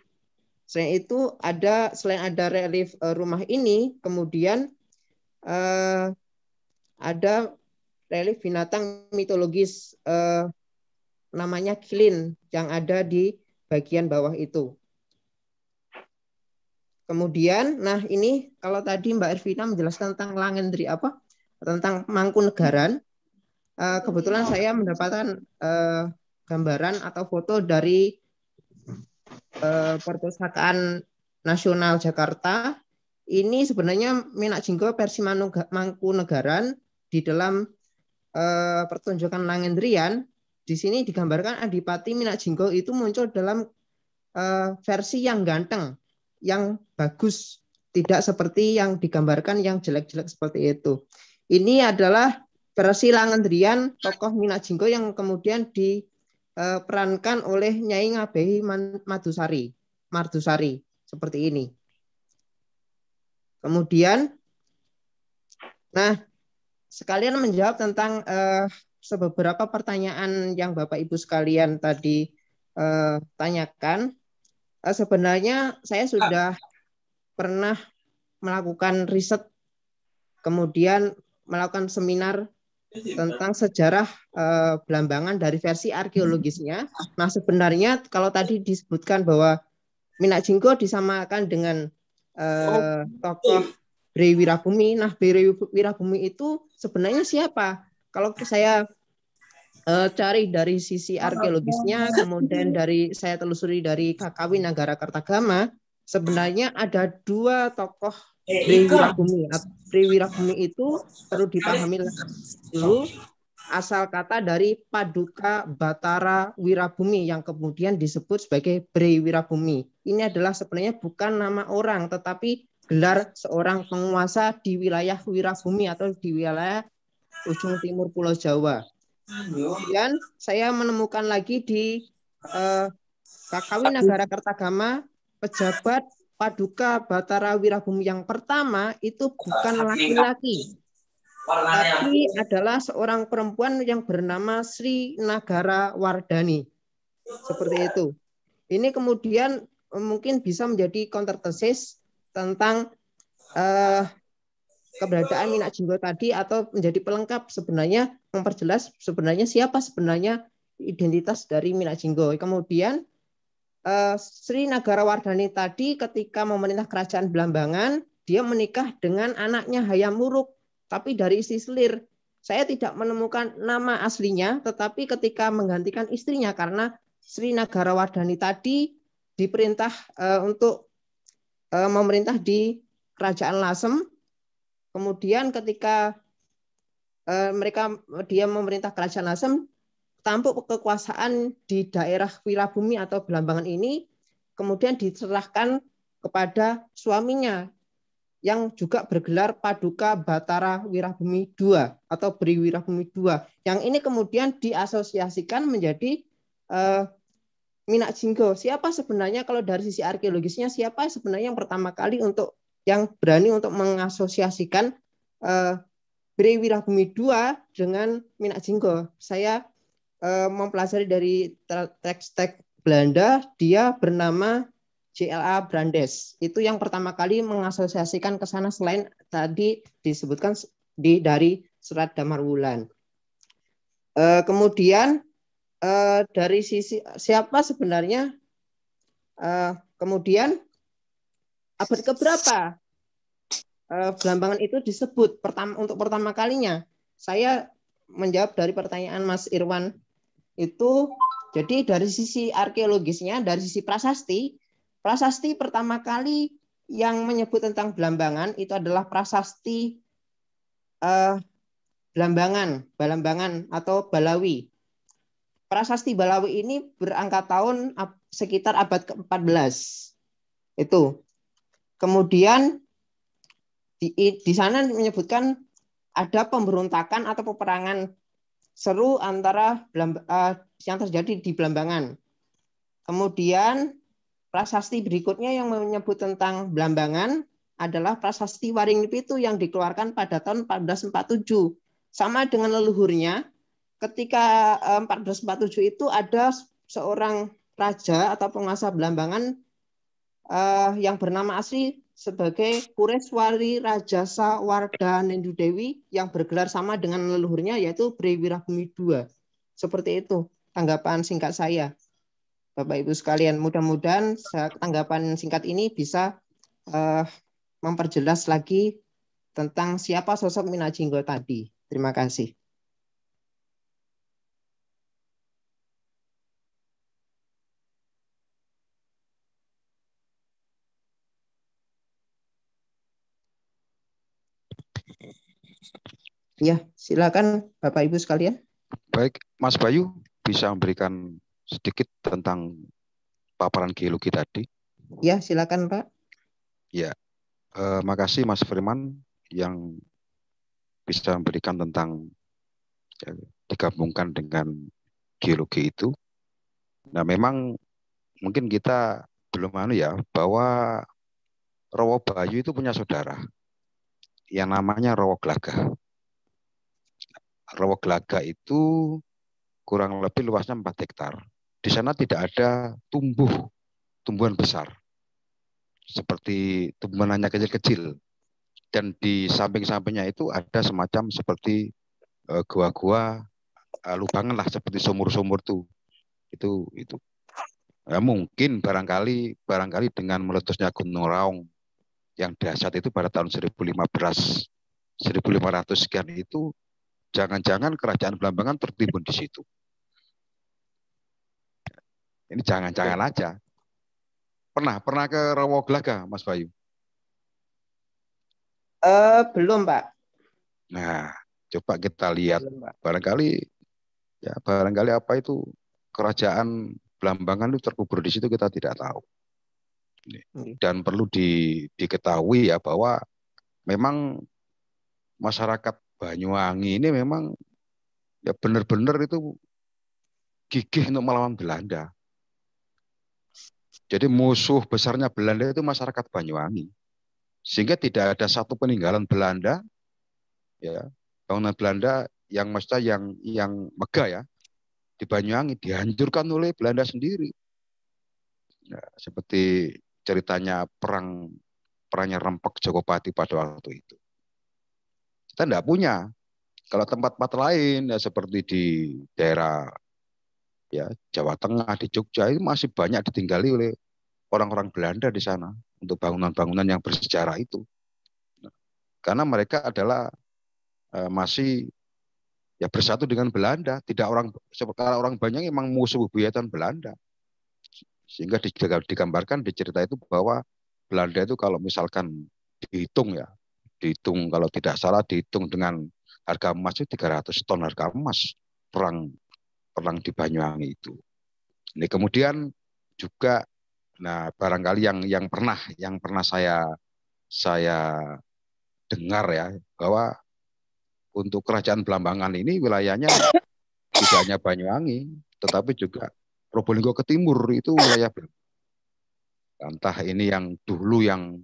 Selain itu ada selain ada relief eh, rumah ini, kemudian uh, ada relief binatang mitologis namanya kilin yang ada di bagian bawah itu. Kemudian, nah ini kalau tadi Mbak Ervina menjelaskan tentang langendri apa, tentang mangkunegaran, eh, kebetulan hmm. saya mendapatkan eh, gambaran atau foto dari eh, perpustakaan nasional Jakarta. Ini sebenarnya Minak Jinggo versi Mangkunegaran di dalam pertunjukan langendrian. Di sini digambarkan Adipati Minak Jinggo itu muncul dalam versi yang ganteng yang bagus, tidak seperti yang digambarkan yang jelek-jelek seperti itu. Ini adalah persilangan Drian tokoh Minajinggo yang kemudian diperankan e, oleh Nyai Ngabehi Madusari, Mardusari seperti ini. Kemudian nah sekalian menjawab tentang eh, beberapa pertanyaan yang Bapak Ibu sekalian tadi eh, tanyakan Eh, sebenarnya saya ah. sudah pernah melakukan riset, kemudian melakukan seminar iya, iya. tentang sejarah eh, Belambangan dari versi hmm. arkeologisnya. Nah sebenarnya kalau tadi disebutkan bahwa Minak Jinggo disamakan dengan eh, oh, tokoh iya. Bre Wirabumi. Nah Bre Wirabumi itu sebenarnya siapa? Kalau saya uh, cari dari sisi arkeologisnya, kemudian dari saya telusuri dari Kakawi Nagara Kartagama, sebenarnya ada dua tokoh eh, Triwirabumi. Triwirabumi itu perlu dipahami dulu asal kata dari Paduka Batara Wirabumi yang kemudian disebut sebagai Bre Wirabumi. Ini adalah sebenarnya bukan nama orang tetapi gelar seorang penguasa di wilayah Wirabumi atau di wilayah ujung timur Pulau Jawa. Kemudian saya menemukan lagi di eh, Kakawi Negara Kertagama, pejabat Paduka Batara Wirabumi yang pertama itu bukan laki-laki, tapi adalah seorang perempuan yang bernama Sri Nagara Wardani. Seperti itu. Ini kemudian eh, mungkin bisa menjadi kontertesis tentang eh, keberadaan minat Jinggo tadi atau menjadi pelengkap sebenarnya memperjelas sebenarnya siapa sebenarnya identitas dari minat jinggo. Kemudian eh, Sri Nagara Wardani tadi ketika memerintah kerajaan Belambangan, dia menikah dengan anaknya Hayam Muruk, tapi dari istri selir. Saya tidak menemukan nama aslinya, tetapi ketika menggantikan istrinya karena Sri Nagara Wardani tadi diperintah eh, untuk eh, memerintah di Kerajaan Lasem, Kemudian ketika e, mereka dia memerintah kerajaan Lasem, tampuk kekuasaan di daerah Wirabumi atau Belambangan ini kemudian diserahkan kepada suaminya yang juga bergelar Paduka Batara Wirabumi II atau Bri Wirabumi II. Yang ini kemudian diasosiasikan menjadi eh, Minak Jinggo. Siapa sebenarnya kalau dari sisi arkeologisnya siapa sebenarnya yang pertama kali untuk yang berani untuk mengasosiasikan uh, eh, Bre Wirabumi 2 dengan Minak Jinggo. Saya uh, mempelajari dari teks-teks Belanda, dia bernama JLA Brandes. Itu yang pertama kali mengasosiasikan ke sana selain tadi disebutkan di dari surat Damar Wulan. Uh, kemudian uh, dari sisi siapa sebenarnya uh, kemudian abad keberapa Belambangan eh, itu disebut pertama untuk pertama kalinya. Saya menjawab dari pertanyaan Mas Irwan itu jadi dari sisi arkeologisnya, dari sisi prasasti, prasasti pertama kali yang menyebut tentang Belambangan itu adalah prasasti eh, Belambangan, Balambangan atau Balawi. Prasasti Balawi ini berangkat tahun sekitar abad ke-14. Itu. Kemudian di, di sana menyebutkan ada pemberontakan atau peperangan seru antara uh, yang terjadi di Blambangan. Kemudian prasasti berikutnya yang menyebut tentang Blambangan adalah prasasti Waring Pitu yang dikeluarkan pada tahun 1447. Sama dengan leluhurnya, ketika 1447 eh, itu ada seorang raja atau penguasa Blambangan uh, yang bernama asli sebagai Pureswari Rajasa Warga Nendu Dewi yang bergelar sama dengan leluhurnya yaitu Brewirabumi II. Seperti itu tanggapan singkat saya. Bapak Ibu sekalian, mudah-mudahan tanggapan singkat ini bisa uh, memperjelas lagi tentang siapa sosok Minajinggo tadi. Terima kasih. Ya, silakan Bapak Ibu sekalian. Baik, Mas Bayu bisa memberikan sedikit tentang paparan geologi tadi. Ya, silakan Pak. Ya, eh, makasih Mas Firman yang bisa memberikan tentang ya, digabungkan dengan geologi itu. Nah, memang mungkin kita belum anu ya bahwa Rowo Bayu itu punya saudara yang namanya Rowo Glagah. Rawa Gelaga itu kurang lebih luasnya 4 hektar. Di sana tidak ada tumbuh tumbuhan besar seperti tumbuhan hanya kecil-kecil dan di samping-sampingnya itu ada semacam seperti eh, gua-gua uh, uh, lubangan lah seperti sumur-sumur tuh itu itu ya mungkin barangkali barangkali dengan meletusnya Gunung Raung yang dahsyat itu pada tahun 1500 1500 sekian itu Jangan-jangan kerajaan Belambangan tertimbun di situ. Ini jangan-jangan aja. Pernah, pernah ke Rawa Gelaga, Mas Bayu? Uh, belum, Pak. Nah, coba kita lihat. Belum, Barangkali, ya barangkali apa itu kerajaan Belambangan itu terkubur di situ kita tidak tahu. Iya. Dan perlu di, diketahui ya bahwa memang masyarakat Banyuwangi ini memang ya benar-benar itu gigih untuk melawan Belanda. Jadi musuh besarnya Belanda itu masyarakat Banyuwangi. Sehingga tidak ada satu peninggalan Belanda ya, bangunan Belanda yang mesta yang yang megah ya di Banyuwangi dihancurkan oleh Belanda sendiri. Nah, seperti ceritanya perang perangnya Rempek Jogopati pada waktu itu. Kita tidak punya. Kalau tempat-tempat lain ya seperti di daerah ya Jawa Tengah di Jogja itu masih banyak ditinggali oleh orang-orang Belanda di sana untuk bangunan-bangunan yang bersejarah itu. Karena mereka adalah eh, masih ya bersatu dengan Belanda. Tidak orang karena orang banyak memang musuh bebuyutan Belanda. Sehingga digambarkan di cerita itu bahwa Belanda itu kalau misalkan dihitung ya dihitung kalau tidak salah dihitung dengan harga emas itu 300 ton harga emas perang perang di Banyuwangi itu. Ini kemudian juga nah barangkali yang yang pernah yang pernah saya saya dengar ya bahwa untuk kerajaan Belambangan ini wilayahnya tidak hanya Banyuwangi tetapi juga Probolinggo ke timur itu wilayah entah ini yang dulu yang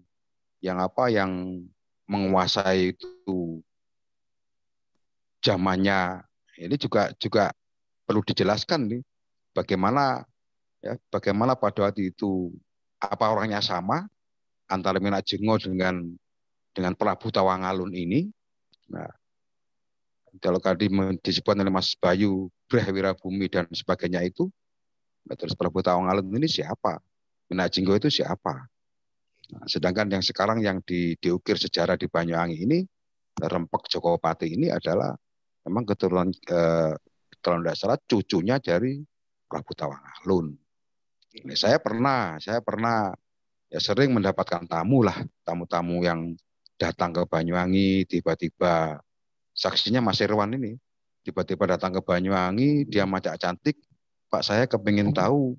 yang apa yang menguasai itu zamannya. Ini juga juga perlu dijelaskan nih bagaimana ya bagaimana pada waktu itu apa orangnya sama antara Minak Jengo dengan dengan Prabu Tawangalun ini. Nah, kalau tadi disebut oleh Mas Bayu, Brehwira Bumi dan sebagainya itu, nah, terus Prabu Tawangalun ini siapa? Minak Jengo itu siapa? Nah, sedangkan yang sekarang yang di, diukir sejarah di Banyuwangi ini Rempek Jokopati ini adalah memang keturunan eh, kalau tidak salah cucunya dari Prabu Tawangalun. Ini saya pernah, saya pernah ya sering mendapatkan tamu lah, tamu-tamu yang datang ke Banyuwangi tiba-tiba saksinya Mas Irwan ini tiba-tiba datang ke Banyuwangi dia hmm. macak cantik Pak saya kepingin tahu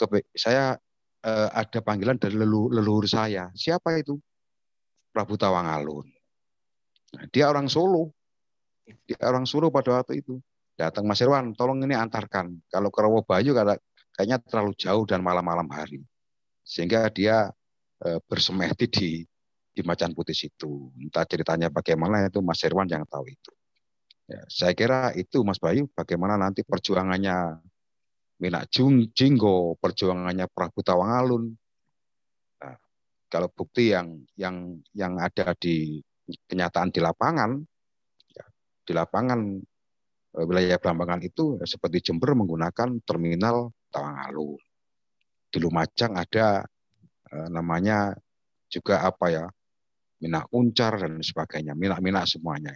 kepe, saya eh, ada panggilan dari leluhur, saya. Siapa itu? Prabu Tawangalun. Nah, dia orang Solo. Dia orang Solo pada waktu itu. Datang Mas Irwan, tolong ini antarkan. Kalau ke Rawabayu kayaknya terlalu jauh dan malam-malam hari. Sehingga dia eh, bersemedi di di Macan Putih situ. Entah ceritanya bagaimana itu Mas Irwan yang tahu itu. Ya, saya kira itu Mas Bayu bagaimana nanti perjuangannya Minak Jinggo, perjuangannya Prabu Tawangalun. Nah, kalau bukti yang yang yang ada di kenyataan di lapangan, ya, di lapangan eh, wilayah Blambangan itu ya seperti Jember menggunakan terminal Tawangalun Di Lumajang ada eh, namanya juga apa ya, minak uncar dan sebagainya, minak-minak semuanya.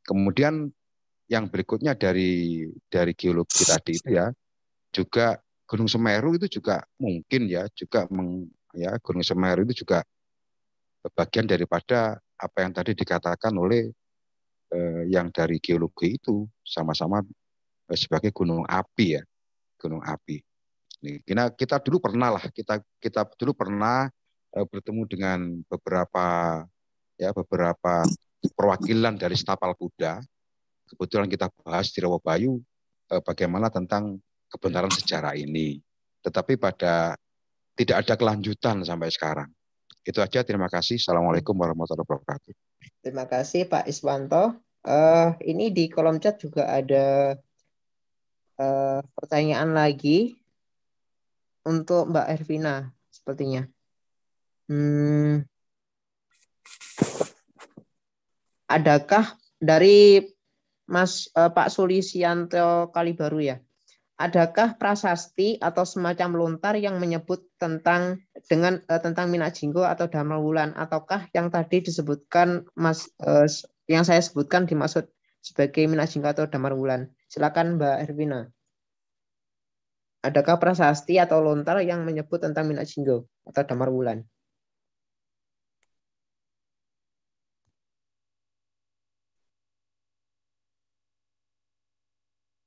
Kemudian yang berikutnya dari dari geologi tadi itu ya, juga Gunung Semeru itu juga mungkin ya juga meng, ya Gunung Semeru itu juga bagian daripada apa yang tadi dikatakan oleh eh, yang dari geologi itu sama-sama eh, sebagai gunung api ya gunung api. Kita kita dulu pernah lah kita kita dulu pernah eh, bertemu dengan beberapa ya beberapa perwakilan dari Stapal Kuda. Kebetulan kita bahas di Rawabayu eh, bagaimana tentang kebenaran iya. sejarah ini. Tetapi pada tidak ada kelanjutan sampai sekarang. Itu aja. Terima kasih. Assalamualaikum warahmatullahi wabarakatuh. Terima kasih Pak Iswanto. Uh, ini di kolom chat juga ada uh, pertanyaan lagi untuk Mbak Ervina sepertinya. Hmm, adakah dari Mas uh, Pak Sulisianto Kalibaru ya? adakah prasasti atau semacam lontar yang menyebut tentang dengan uh, tentang Minajinggo atau damar Wulan ataukah yang tadi disebutkan Mas uh, yang saya sebutkan dimaksud sebagai Minajinggo atau damar Wulan? Silakan Mbak Ervina. Adakah prasasti atau lontar yang menyebut tentang Minajinggo atau damar Wulan?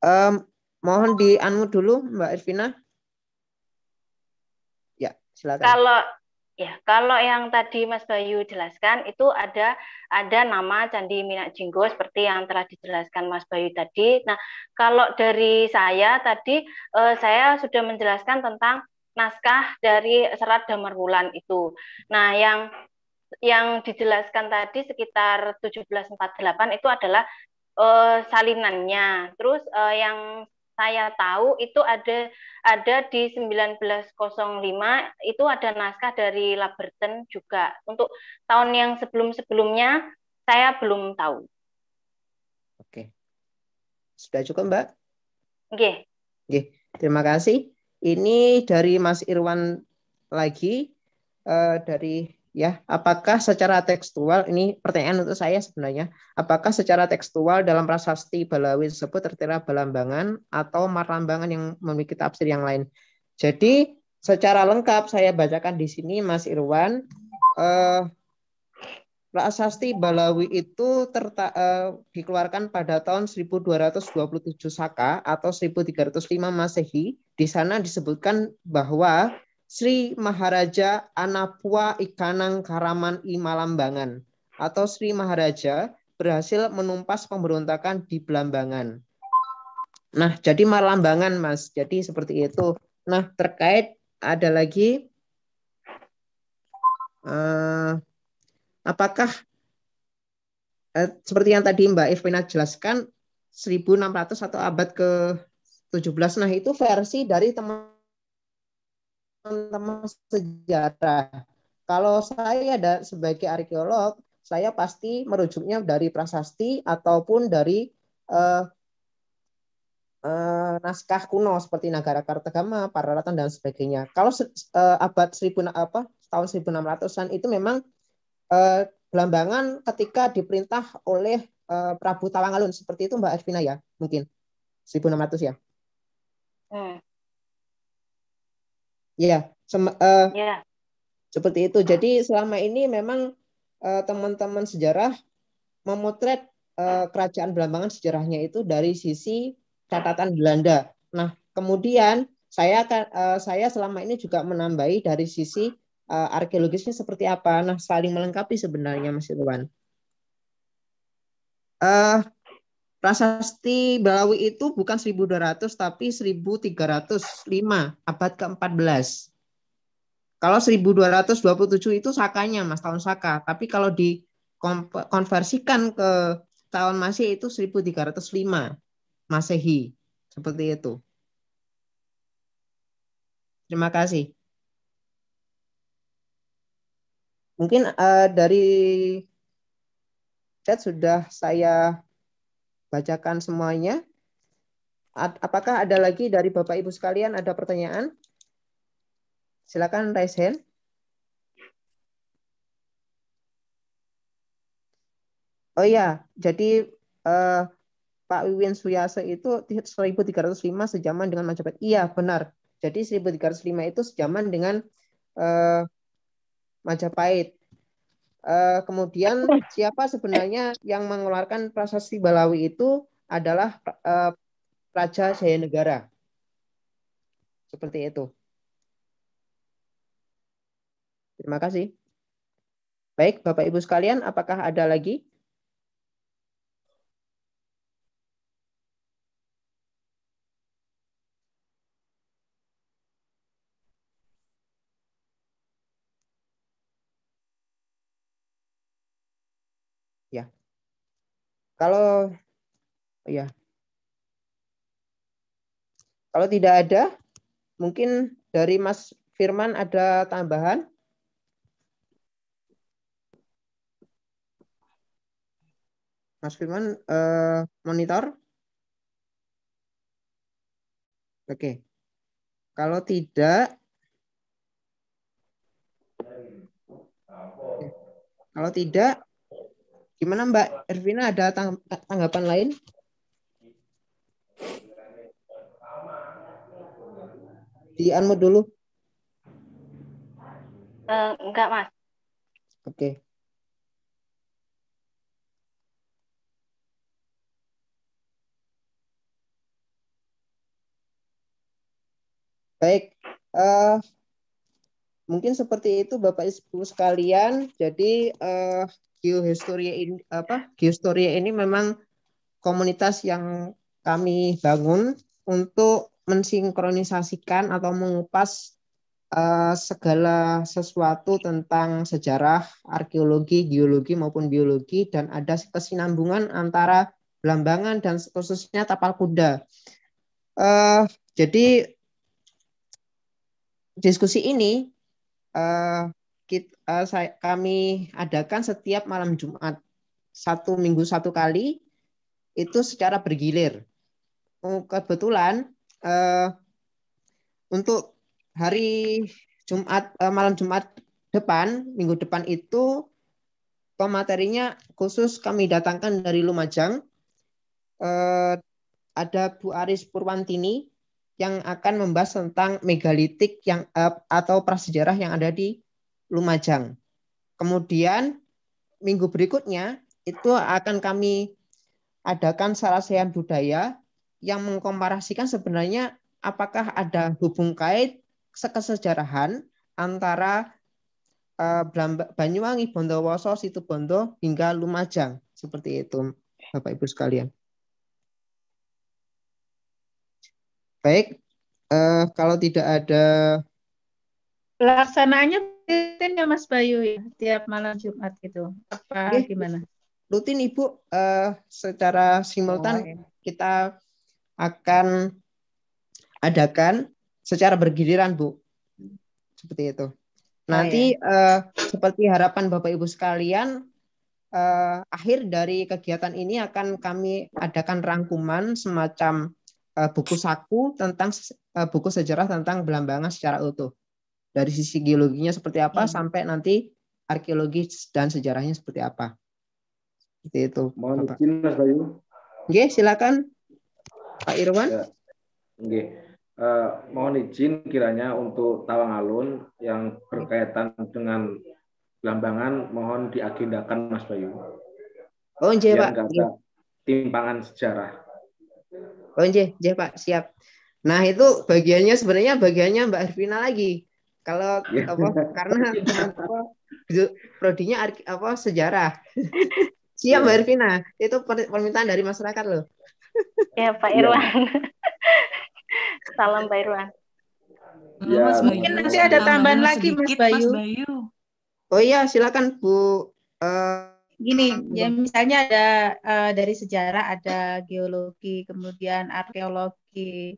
Um, Mohon di anmu dulu Mbak Irvina. Ya, silakan. Kalau Ya, kalau yang tadi Mas Bayu jelaskan itu ada ada nama Candi Minak Jinggo seperti yang telah dijelaskan Mas Bayu tadi. Nah, kalau dari saya tadi eh, saya sudah menjelaskan tentang naskah dari Serat Damarwulan itu. Nah, yang yang dijelaskan tadi sekitar 1748 itu adalah eh, salinannya. Terus eh, yang saya tahu itu ada ada di 1905 itu ada naskah dari Laberton juga. Untuk tahun yang sebelum-sebelumnya saya belum tahu. Oke. Sudah cukup, Mbak? Oke. Oke. Terima kasih. Ini dari Mas Irwan lagi uh, dari ya apakah secara tekstual ini pertanyaan untuk saya sebenarnya apakah secara tekstual dalam prasasti Balawi tersebut tertera Balambangan atau Marlambangan yang memiliki tafsir yang lain jadi secara lengkap saya bacakan di sini Mas Irwan eh, prasasti Balawi itu terta, eh, dikeluarkan pada tahun 1227 Saka atau 1305 Masehi di sana disebutkan bahwa Sri Maharaja Anapua Ikanang Karaman Imalambangan atau Sri Maharaja berhasil menumpas pemberontakan di Belambangan. Nah, jadi Malambangan, Mas. Jadi seperti itu. Nah, terkait ada lagi uh, apakah uh, seperti yang tadi Mbak Evina jelaskan 1600 atau abad ke 17 nah itu versi dari teman teman-teman sejarah. Kalau saya dan sebagai arkeolog, saya pasti merujuknya dari prasasti ataupun dari eh, eh, naskah kuno seperti Nagara Kartagama, Pararatan dan sebagainya. Kalau eh, abad 1000 apa tahun 1600-an itu memang eh, Belambangan ketika diperintah oleh eh, Prabu Tawangalun seperti itu Mbak Espina ya, mungkin 1600 ya. Nah, Ya, sem- uh, eh, yeah. seperti itu. Ah. Jadi selama ini memang uh, teman-teman sejarah memotret uh, kerajaan Belambangan sejarahnya itu dari sisi catatan Belanda. Nah, kemudian saya uh, saya selama ini juga menambahi dari sisi uh, arkeologisnya seperti apa. Nah, saling melengkapi sebenarnya Mas Irwan. Uh, Prasasti Balawi itu bukan 1200 tapi 1305 abad ke-14. Kalau 1227 itu sakanya Mas tahun saka, tapi kalau dikonversikan ke tahun Masehi itu 1305 Masehi. Seperti itu. Terima kasih. Mungkin uh, dari chat sudah saya bacakan semuanya. Apakah ada lagi dari Bapak Ibu sekalian ada pertanyaan? Silakan raise hand. Oh iya, jadi eh, Pak Wiwin Suyase itu 1305 sejaman dengan Majapahit. Iya, benar. Jadi 1305 itu sejaman dengan eh, Majapahit. Uh, kemudian siapa sebenarnya yang mengeluarkan prasasti Balawi itu adalah uh, eh, Raja negara, Seperti itu. Terima kasih. Baik, Bapak Ibu sekalian, apakah ada lagi Kalau ya. Kalau tidak ada, mungkin dari Mas Firman ada tambahan? Mas Firman, eh, monitor. Oke. Okay. Kalau tidak, kalau tidak, Gimana Mbak Ervina ada tanggapan lain? Di anmu dulu. Uh, enggak, Mas. Oke. Okay. Baik, uh, mungkin seperti itu Bapak Ibu sekalian. Jadi uh, Geohistoria ini apa geohistoria ini memang komunitas yang kami bangun untuk mensinkronisasikan atau mengupas uh, segala sesuatu tentang sejarah, arkeologi, geologi maupun biologi dan ada kesinambungan antara Belambangan dan khususnya Tapal Kuda. Uh, jadi diskusi ini uh, kita, eh, saya, kami adakan setiap malam Jumat satu minggu satu kali itu secara bergilir. Mm, kebetulan uh, untuk hari Jumat uh, malam Jumat depan minggu depan itu pematerinya khusus kami datangkan dari Lumajang. Uh, ada Bu Aris Purwantini yang akan membahas tentang megalitik yang atau prasejarah yang ada di Lumajang. Kemudian minggu berikutnya itu akan kami adakan sarasehan budaya yang mengkomparasikan sebenarnya apakah ada hubung kait sekesejarahan antara eh, Banyuwangi, Bondowoso, Situbondo hingga Lumajang seperti itu Bapak Ibu sekalian. Baik, eh, kalau tidak ada pelaksanaannya rutin ya Mas Bayu ya tiap malam Jumat gitu apa gimana? Rutin Ibu uh, secara simultan oh, ya. kita akan adakan secara bergiliran Bu seperti itu. Oh, Nanti oh, ya. uh, seperti harapan Bapak Ibu sekalian uh, akhir dari kegiatan ini akan kami adakan rangkuman semacam uh, buku saku tentang uh, buku sejarah tentang Belambangan secara utuh dari sisi geologinya seperti apa hmm. sampai nanti arkeologi dan sejarahnya seperti apa. Seperti itu. Mohon Bapak. izin Mas Bayu. Oke, silakan Pak Irwan. Ya. Oke. Uh, mohon izin kiranya untuk Tawang Alun yang berkaitan dengan Lambangan mohon diagendakan Mas Bayu. Oh, nje, Pak. Ada timpangan sejarah. Oh, nje, Pak, siap. Nah, itu bagiannya sebenarnya bagiannya Mbak Arvina lagi kalau iya. apa karena iya. apa prodinya apa sejarah siap Mbak iya. Irvina itu permintaan dari masyarakat loh ya Pak Irwan salam Pak Irwan ya, Mas mungkin nanti ada tambahan lagi sedikit, Mas, Bayu. Mas Bayu oh iya silakan Bu uh, gini ya misalnya ada uh, dari sejarah ada geologi kemudian arkeologi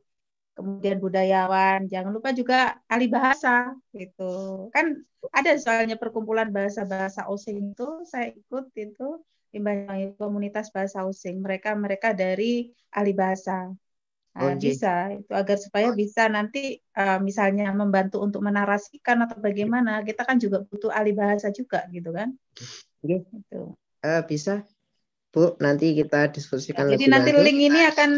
kemudian budayawan. Jangan lupa juga ahli bahasa gitu. Kan ada soalnya perkumpulan bahasa-bahasa Osing itu saya ikut itu di komunitas bahasa Osing. Mereka mereka dari ahli bahasa. Nah, oh, iya. bisa itu agar supaya bisa nanti uh, misalnya membantu untuk menarasikan atau bagaimana kita kan juga butuh ahli bahasa juga gitu kan. Oke. Gitu. Uh, bisa Bu, nanti kita diskusikan ya, lebih Jadi nanti link ini akan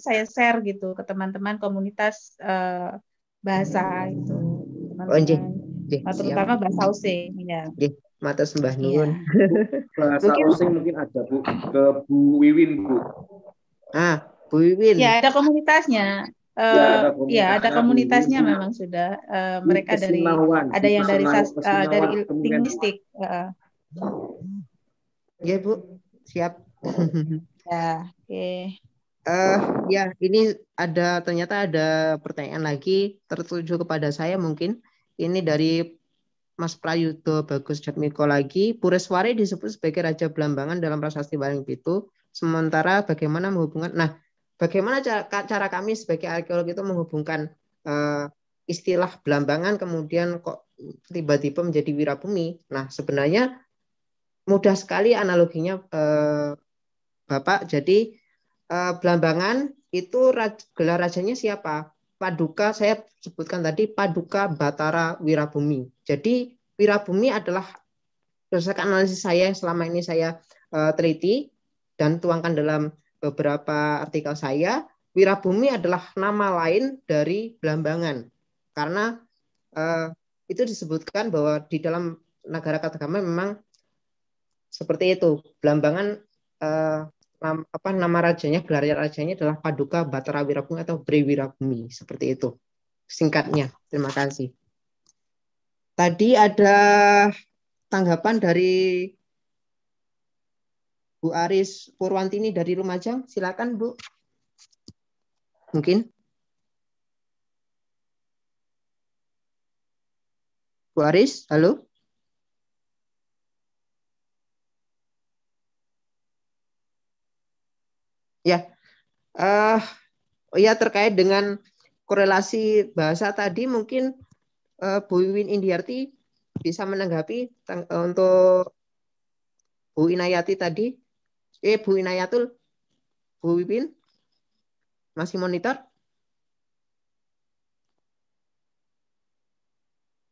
saya share gitu ke teman-teman komunitas uh, bahasa itu. Oh, Teman nah, terutama bahasa Osing ya. Mata sembah iya. nuwun. bahasa mungkin, mungkin ada Bu ke Bu Wiwin, Bu. Ah, Bu Wiwin. Ya, ada komunitasnya. Uh, ya, eh, ada komunitas, ya, ada komunitasnya ini, memang sudah. Uh, mereka dari ada yang dari sas, uh, dari linguistik. Uh. Ya, Bu. Siap. ya, oke. Okay. Uh, eh, ya, ini ada ternyata ada pertanyaan lagi tertuju kepada saya mungkin. Ini dari Mas Prayudo Bagus Jatmiko lagi. Pureswari disebut sebagai Raja Belambangan dalam prasasti Baling Pitu. Sementara bagaimana menghubungkan, nah bagaimana cara, cara kami sebagai arkeolog itu menghubungkan uh, istilah Belambangan kemudian kok tiba-tiba menjadi Wirabumi. Nah sebenarnya mudah sekali analoginya eh, Bapak. Jadi eh, Belambangan itu raj, gelar rajanya siapa? Paduka saya sebutkan tadi Paduka Batara Wirabumi. Jadi Wirabumi adalah berdasarkan analisis saya yang selama ini saya eh, teliti dan tuangkan dalam beberapa artikel saya, Wirabumi adalah nama lain dari Belambangan. Karena eh, itu disebutkan bahwa di dalam negara Katagama memang seperti itu. Belambangan eh, apa nama rajanya, gelar rajanya adalah Paduka Batara Wirabumi atau Briwirabumi, seperti itu. Singkatnya. Terima kasih. Tadi ada tanggapan dari Bu Aris Purwantini dari Lumajang. Silakan, Bu. Mungkin. Bu Aris, halo? Ya, uh, ya terkait dengan korelasi bahasa tadi mungkin uh, Bu Win Indiarti bisa menanggapi eh, untuk Bu Inayati tadi. Eh Bu Inayatul, Bu Win masih monitor?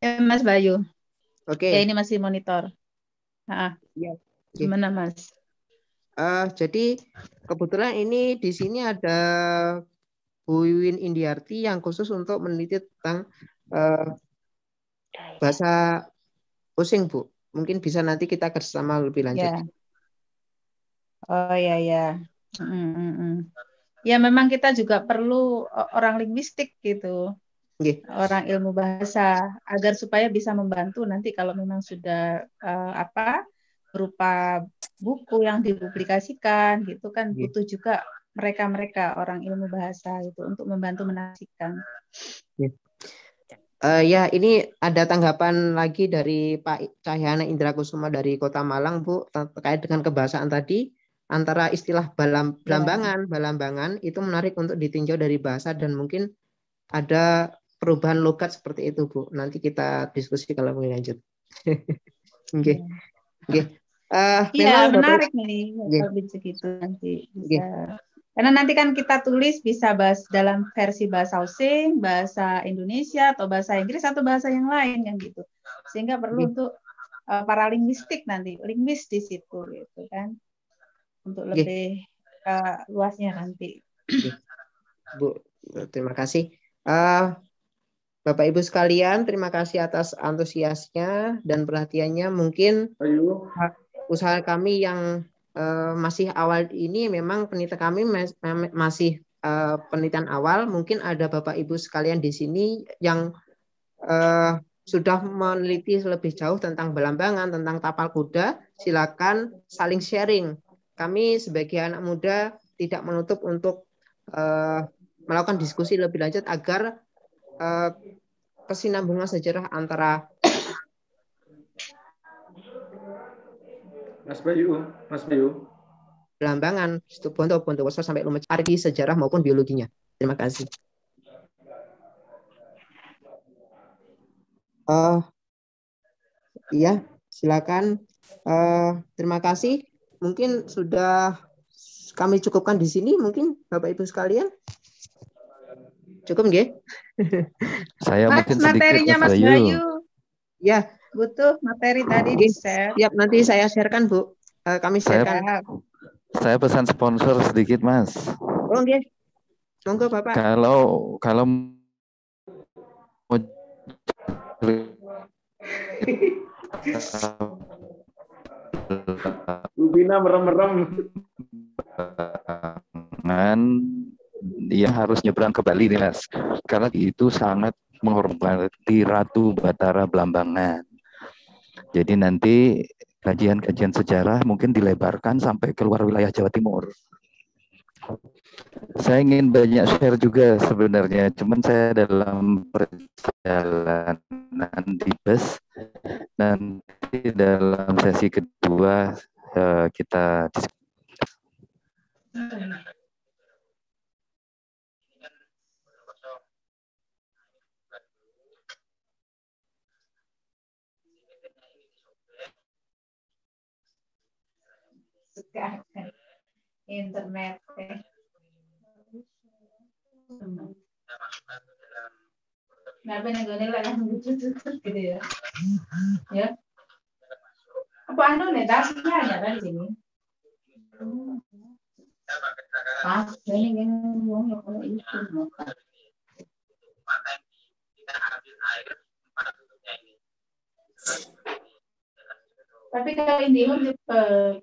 Ya, Mas Bayu. Oke. Okay. Ya ini masih monitor. Ah. Ya. Gimana Mas? Uh, jadi kebetulan ini di sini ada Bu Win Indiarti yang khusus untuk meneliti tentang uh, bahasa pusing Bu. Mungkin bisa nanti kita kerjasama lebih lanjut. Yeah. Oh ya ya. Mm, mm -mm. Ya memang kita juga perlu orang linguistik gitu. yeah. Orang ilmu bahasa agar supaya bisa membantu nanti kalau memang sudah uh, apa berupa buku yang dipublikasikan gitu kan yeah. butuh juga mereka-mereka orang ilmu bahasa itu untuk membantu menafsirkan. Yeah. Iya. Uh, ya, ini ada tanggapan lagi dari Pak Cahyana Indra Kusuma dari Kota Malang, Bu, terkait dengan kebahasaan tadi antara istilah balam, iya. belambangan, balambangan itu menarik untuk ditinjau dari bahasa dan mungkin ada perubahan logat seperti itu, Bu. Nanti kita diskusi kalau mau lanjut. Oke. okay. Iya. Oke. Okay. Uh, iya, menarik nih yeah. kalau begitu nanti iya. bisa. Yeah. Karena nanti kan kita tulis bisa bahas dalam versi bahasa Osing, bahasa Indonesia atau bahasa Inggris atau bahasa yang lain yang gitu. Sehingga perlu yeah. untuk uh, e, para linguistik nanti, linguis di situ gitu kan. Untuk iya. lebih yeah. uh, luasnya nanti. Iya. Bu, terima kasih. Uh, Bapak Ibu sekalian, terima kasih atas antusiasnya dan perhatiannya. Mungkin Ayo usaha kami yang uh, masih awal ini memang penelitian kami masih uh, penelitian awal. Mungkin ada Bapak Ibu sekalian di sini yang uh, sudah meneliti lebih jauh tentang belambangan, tentang tapal kuda, silakan saling sharing. Kami sebagai anak muda tidak menutup untuk uh, melakukan diskusi lebih lanjut agar uh, kesinambungan sejarah antara Mas Bayu, Mas Bayu. Pelambangan, Situbondo, Bondowoso sampai Lumajang, arti sejarah maupun biologinya. Terima kasih. Uh, iya, silakan. Uh, terima kasih. Mungkin sudah kami cukupkan di sini. Mungkin Bapak Ibu sekalian cukup nggih? Saya mas, mungkin sedikit materinya Mas Bayu. Mas Bayu. Ya, butuh materi tadi di share. Siap nanti saya sharekan Bu. Eh, kami sharekan. Saya, saya pesan sponsor sedikit Mas. Oh Monggo Bapak. Kalau kalau mau Rubina merem-merem. Dengan dia harus nyebrang ke Bali nih mas, karena itu sangat menghormati Ratu Batara Blambangan. Jadi nanti kajian-kajian sejarah mungkin dilebarkan sampai keluar wilayah Jawa Timur. Saya ingin banyak share juga sebenarnya, cuman saya dalam perjalanan di bus nanti dalam sesi kedua eh, kita diskusi. Kan, eh. gak ada internet Kenapa negone lek kan gitu ya. Ya. Apa anu nih tasnya ada kan sini? Pas ini kan wong yo kalau itu Tapi kalau ini Indihome cepet.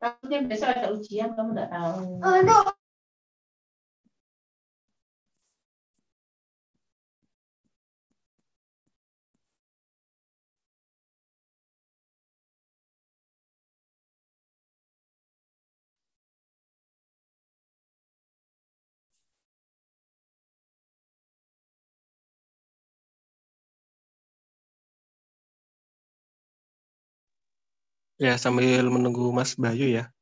Takutnya besok ada ujian kamu nggak tahu. Oh, no. Ya, sambil menunggu Mas Bayu ya.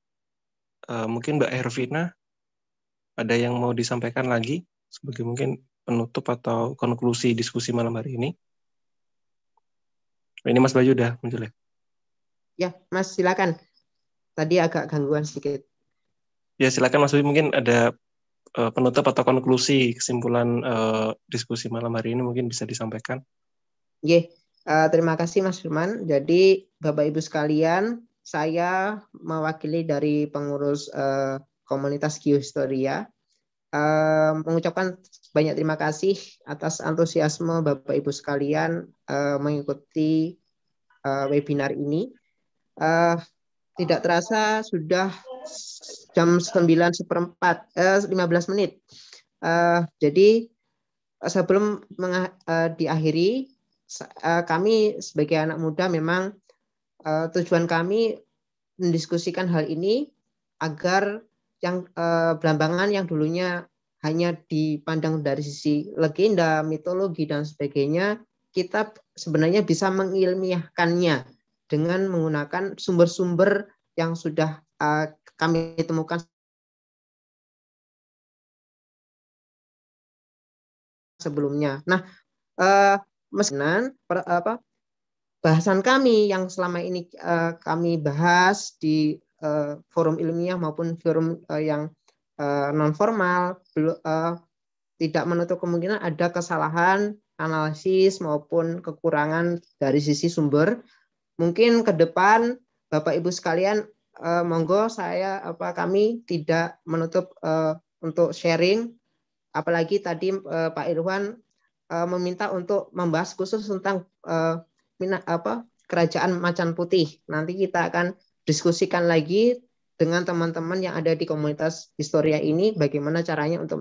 Uh, mungkin Mbak Ervina ada yang mau disampaikan lagi sebagai mungkin penutup atau konklusi diskusi malam hari ini. Nah, ini Mas Bayu udah muncul ya? Ya, Mas silakan. Tadi agak gangguan sedikit. Ya, silakan Mas Bayu mungkin ada uh, penutup atau konklusi kesimpulan uh, diskusi malam hari ini mungkin bisa disampaikan. Yeah. Eh, terima kasih Mas Firman. Jadi Bapak Ibu sekalian, saya mewakili dari pengurus uh, komunitas Geohistoria uh, eh, mengucapkan banyak terima kasih atas antusiasme Bapak Ibu sekalian uh, mengikuti uh, webinar ini. Uh, tidak terasa sudah jam 9 seperempat, eh, 15 menit. Uh, jadi sebelum uh, diakhiri, Eh, kami sebagai anak muda memang eh, tujuan kami mendiskusikan hal ini agar yang eh, belambangan yang dulunya hanya dipandang dari sisi legenda, mitologi dan sebagainya, kita sebenarnya bisa mengilmiahkannya dengan menggunakan sumber-sumber yang sudah kami temukan sebelumnya. Nah, mesinan per, apa bahasan kami yang selama ini uh, kami bahas di uh, forum ilmiah maupun forum uh, yang uh, non formal uh, tidak menutup kemungkinan ada kesalahan analisis maupun kekurangan dari sisi sumber. Mungkin ke depan Bapak Ibu sekalian uh, monggo saya apa kami tidak menutup uh, untuk sharing apalagi tadi uh, Pak Irwan Eh, meminta untuk membahas khusus tentang uh, apa kerajaan macan putih. Nanti kita akan diskusikan lagi dengan teman-teman yang ada di komunitas historia ini bagaimana caranya untuk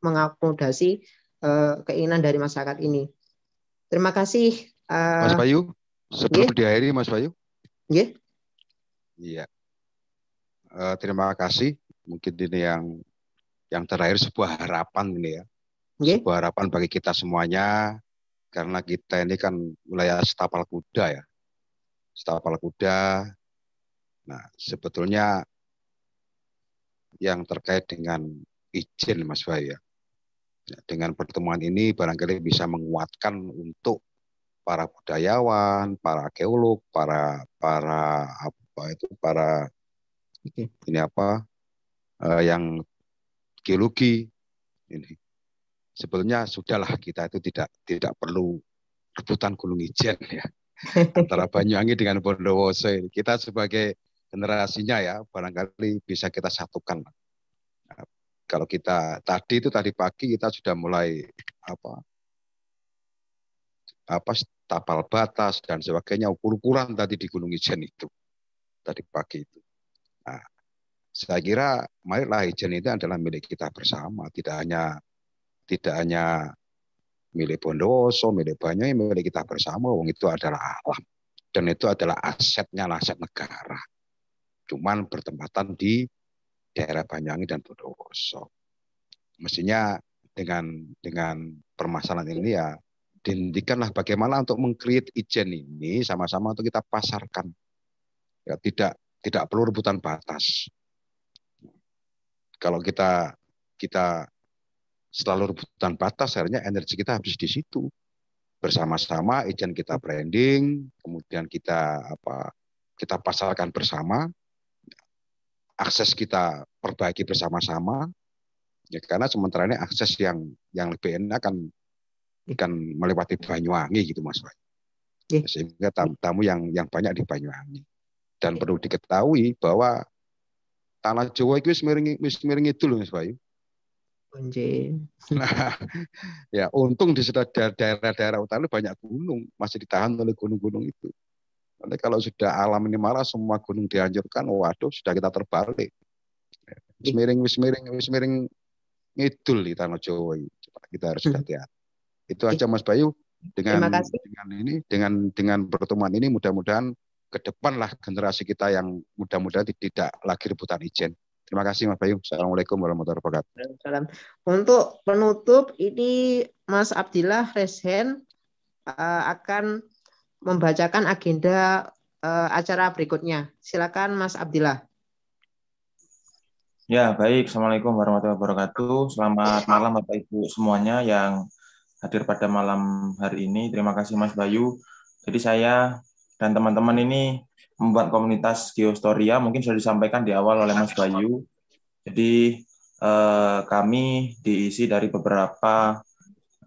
mengakomodasi uh, keinginan dari masyarakat ini. Terima kasih. Uh, Mas Bayu, sebelum yeah. diakhiri Mas Bayu. Iya. Yeah. Iya. Uh, terima kasih. Mungkin ini yang yang terakhir sebuah harapan ini ya yeah. sebuah harapan bagi kita semuanya karena kita ini kan wilayah setapal kuda ya setapal kuda nah sebetulnya yang terkait dengan izin Mas Bayu ya. ya dengan pertemuan ini barangkali bisa menguatkan untuk para budayawan, para geolog, para para apa itu para ini apa eh, yang geologi ini sebetulnya sudahlah kita itu tidak tidak perlu rebutan Gunung ijen ya antara Banyuwangi dengan Bondowoso. Kita sebagai generasinya ya barangkali bisa kita satukan. Nah, kalau kita tadi itu tadi pagi kita sudah mulai apa apa tapal batas dan sebagainya ukur-ukuran tadi di Gunung Ijen itu tadi pagi itu. Nah, saya kira marilah Ijen itu adalah milik kita bersama, tidak hanya tidak hanya milik Bondowoso, milik Banyuwangi, milik kita bersama. Wong itu adalah alam dan itu adalah asetnya aset negara. Cuman bertempatan di daerah Banyuwangi dan Bondowoso. Mestinya dengan dengan permasalahan ini ya dihentikanlah bagaimana untuk mengkreat ijen ini sama-sama untuk kita pasarkan. Ya, tidak tidak perlu rebutan batas. Kalau kita kita selalu rebutan batas, akhirnya energi kita habis di situ. Bersama-sama agent kita branding, kemudian kita apa kita pasarkan bersama, akses kita perbaiki bersama-sama. Ya, karena sementara ini akses yang yang lebih enak kan kan melewati Banyuwangi gitu Mas Wai. Sehingga tamu yang yang banyak di Banyuwangi. Dan perlu diketahui bahwa tanah Jawa itu miring miring itu loh Mas Bayu. Kunci. Nah, ya untung di daerah-daerah utara banyak gunung, masih ditahan oleh gunung-gunung itu. Nanti kalau sudah alam ini marah semua gunung dihancurkan, waduh sudah kita terbalik. Semiring, semiring, semiring ngidul di Tanah Jawa. Kita harus hmm. hati-hati. Itu aja Mas Bayu. Dengan, dengan ini, dengan dengan pertemuan ini mudah-mudahan ke depan lah generasi kita yang mudah-mudahan tidak lagi rebutan izin. Terima kasih Mas Bayu. Assalamualaikum warahmatullahi wabarakatuh. Salam. Untuk penutup ini Mas Abdillah Reshen uh, akan membacakan agenda uh, acara berikutnya. Silakan Mas Abdillah. Ya, baik. Assalamualaikum warahmatullahi wabarakatuh. Selamat malam Bapak Ibu semuanya yang hadir pada malam hari ini. Terima kasih Mas Bayu. Jadi saya dan teman-teman ini membuat komunitas Geostoria mungkin sudah disampaikan di awal oleh Mas Bayu. Jadi eh, kami diisi dari beberapa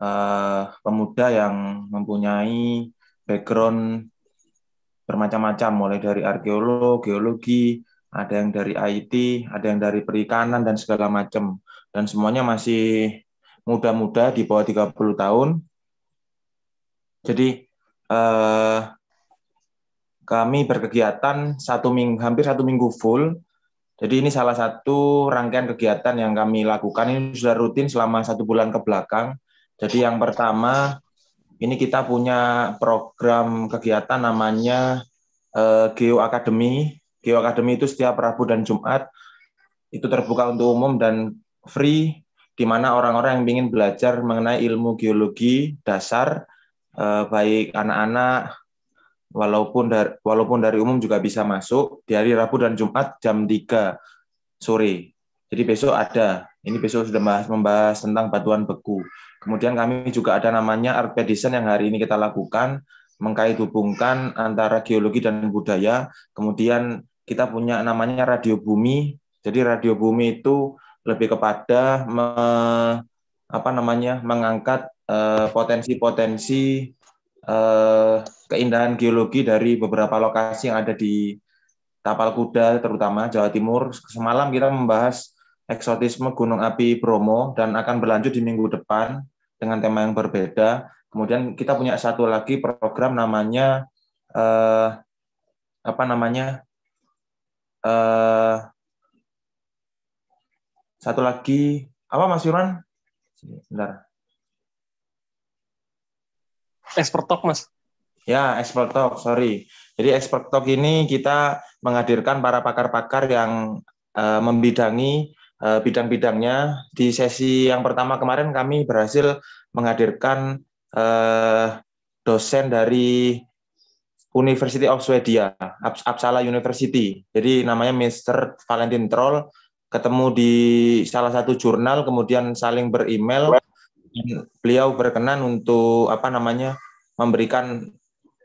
eh, pemuda yang mempunyai background bermacam-macam mulai dari arkeolog, geologi, ada yang dari IT, ada yang dari perikanan dan segala macam. Dan semuanya masih muda-muda di bawah 30 tahun. Jadi eh, kami berkegiatan satu minggu, hampir satu minggu full. Jadi ini salah satu rangkaian kegiatan yang kami lakukan. Ini sudah rutin selama satu bulan ke belakang. Jadi yang pertama, ini kita punya program kegiatan namanya uh, Geo Academy. Geo Academy itu setiap Rabu dan Jumat. Itu terbuka untuk umum dan free, di mana orang-orang yang ingin belajar mengenai ilmu geologi dasar, eh, baik anak-anak, walaupun dari, walaupun dari umum juga bisa masuk di hari Rabu dan Jumat jam 3 sore. Jadi besok ada. Ini besok sudah membahas, membahas tentang batuan beku. Kemudian kami juga ada namanya Arpedition yang hari ini kita lakukan mengkait hubungkan antara geologi dan budaya. Kemudian kita punya namanya Radio Bumi. Jadi Radio Bumi itu lebih kepada me, apa namanya mengangkat eh, potensi-potensi eh, keindahan geologi dari beberapa lokasi yang ada di Tapal Kuda terutama Jawa Timur. Semalam kita membahas eksotisme Gunung Api Bromo dan akan berlanjut di minggu depan dengan tema yang berbeda. Kemudian kita punya satu lagi program namanya eh, apa namanya? Eh, satu lagi apa Mas Yuran? Bentar. Expert Talk, Mas. Ya, Expert Talk, sorry. Jadi Expert Talk ini kita menghadirkan para pakar-pakar yang uh, membidangi uh, bidang-bidangnya. Di sesi yang pertama kemarin kami berhasil menghadirkan uh, dosen dari University of Swedia, Uppsala University. Jadi namanya Mr. Valentin Troll ketemu di salah satu jurnal kemudian saling beremail beliau berkenan untuk apa namanya memberikan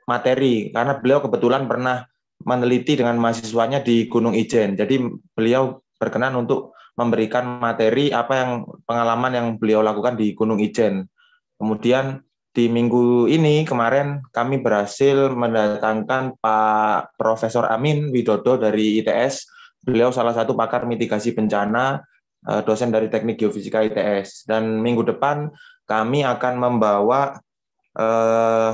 materi karena beliau kebetulan pernah meneliti dengan mahasiswanya di Gunung Ijen. Jadi beliau berkenan untuk memberikan materi apa yang pengalaman yang beliau lakukan di Gunung Ijen. Kemudian di minggu ini kemarin kami berhasil mendatangkan Pak Profesor Amin Widodo dari ITS. Beliau salah satu pakar mitigasi bencana, eh, dosen dari Teknik Geofisika ITS. Dan minggu depan kami akan membawa eh,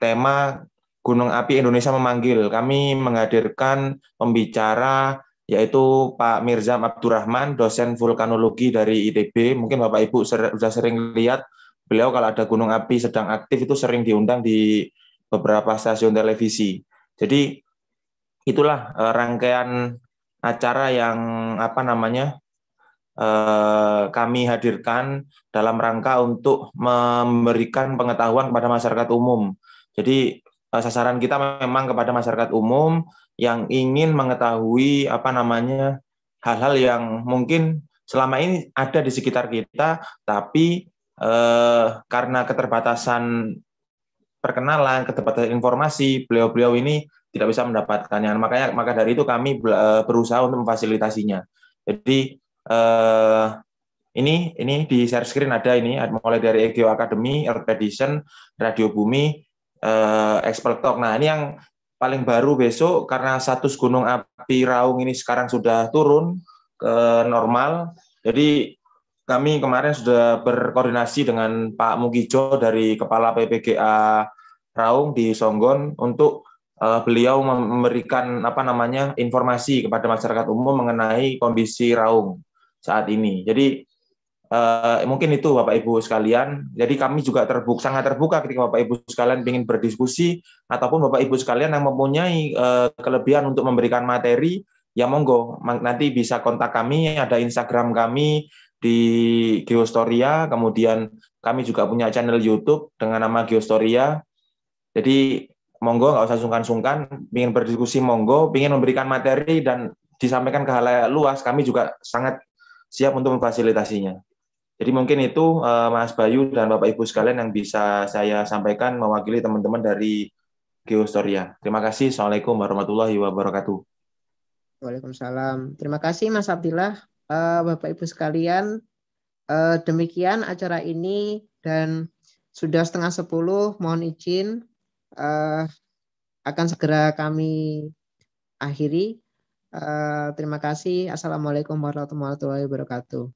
tema Gunung Api Indonesia memanggil. Kami menghadirkan pembicara yaitu Pak Mirza Abdurrahman, dosen vulkanologi dari ITB. Mungkin Bapak Ibu sudah sering lihat beliau kalau ada gunung api sedang aktif itu sering diundang di beberapa stasiun televisi. Jadi itulah eh, rangkaian acara yang apa namanya eh, kami hadirkan dalam rangka untuk memberikan pengetahuan kepada masyarakat umum jadi eh, sasaran kita memang kepada masyarakat umum yang ingin mengetahui apa namanya hal-hal yang mungkin selama ini ada di sekitar kita, tapi eh, karena keterbatasan perkenalan, keterbatasan informasi, beliau-beliau ini tidak bisa mendapatkannya. Makanya maka dari itu kami eh, berusaha untuk memfasilitasinya. Jadi eh, ini ini di share screen ada ini mulai dari EGO Academy, Earth Edition, Radio Bumi, uh, expert talk. Nah, ini yang paling baru besok karena status gunung api Raung ini sekarang sudah turun ke normal. Jadi kami kemarin sudah berkoordinasi dengan Pak Mugijo dari Kepala PPGA Raung di Songgon untuk uh, beliau memberikan apa namanya informasi kepada masyarakat umum mengenai kondisi Raung saat ini. Jadi Uh, mungkin itu Bapak Ibu sekalian. Jadi kami juga terbuka, sangat terbuka ketika Bapak Ibu sekalian ingin berdiskusi ataupun Bapak Ibu sekalian yang mempunyai uh, kelebihan untuk memberikan materi, ya monggo nanti bisa kontak kami. Ada Instagram kami di Geostoria, kemudian kami juga punya channel YouTube dengan nama Geostoria. Jadi monggo nggak usah sungkan-sungkan, ingin berdiskusi monggo, ingin memberikan materi dan disampaikan ke halayak luas, kami juga sangat siap untuk memfasilitasinya. Jadi mungkin itu uh, Mas Bayu dan Bapak Ibu sekalian yang bisa saya sampaikan mewakili teman-teman dari Geostoria. Terima kasih. Assalamualaikum warahmatullahi wabarakatuh. Waalaikumsalam. Terima kasih Mas Abdillah, uh, Bapak Ibu sekalian. Uh, demikian acara ini dan sudah setengah sepuluh. Mohon izin uh, akan segera kami akhiri. Uh, terima kasih. Assalamualaikum warahmatullahi wabarakatuh.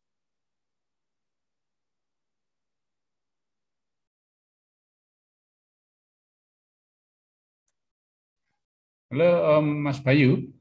Halo um, Mas Bayu.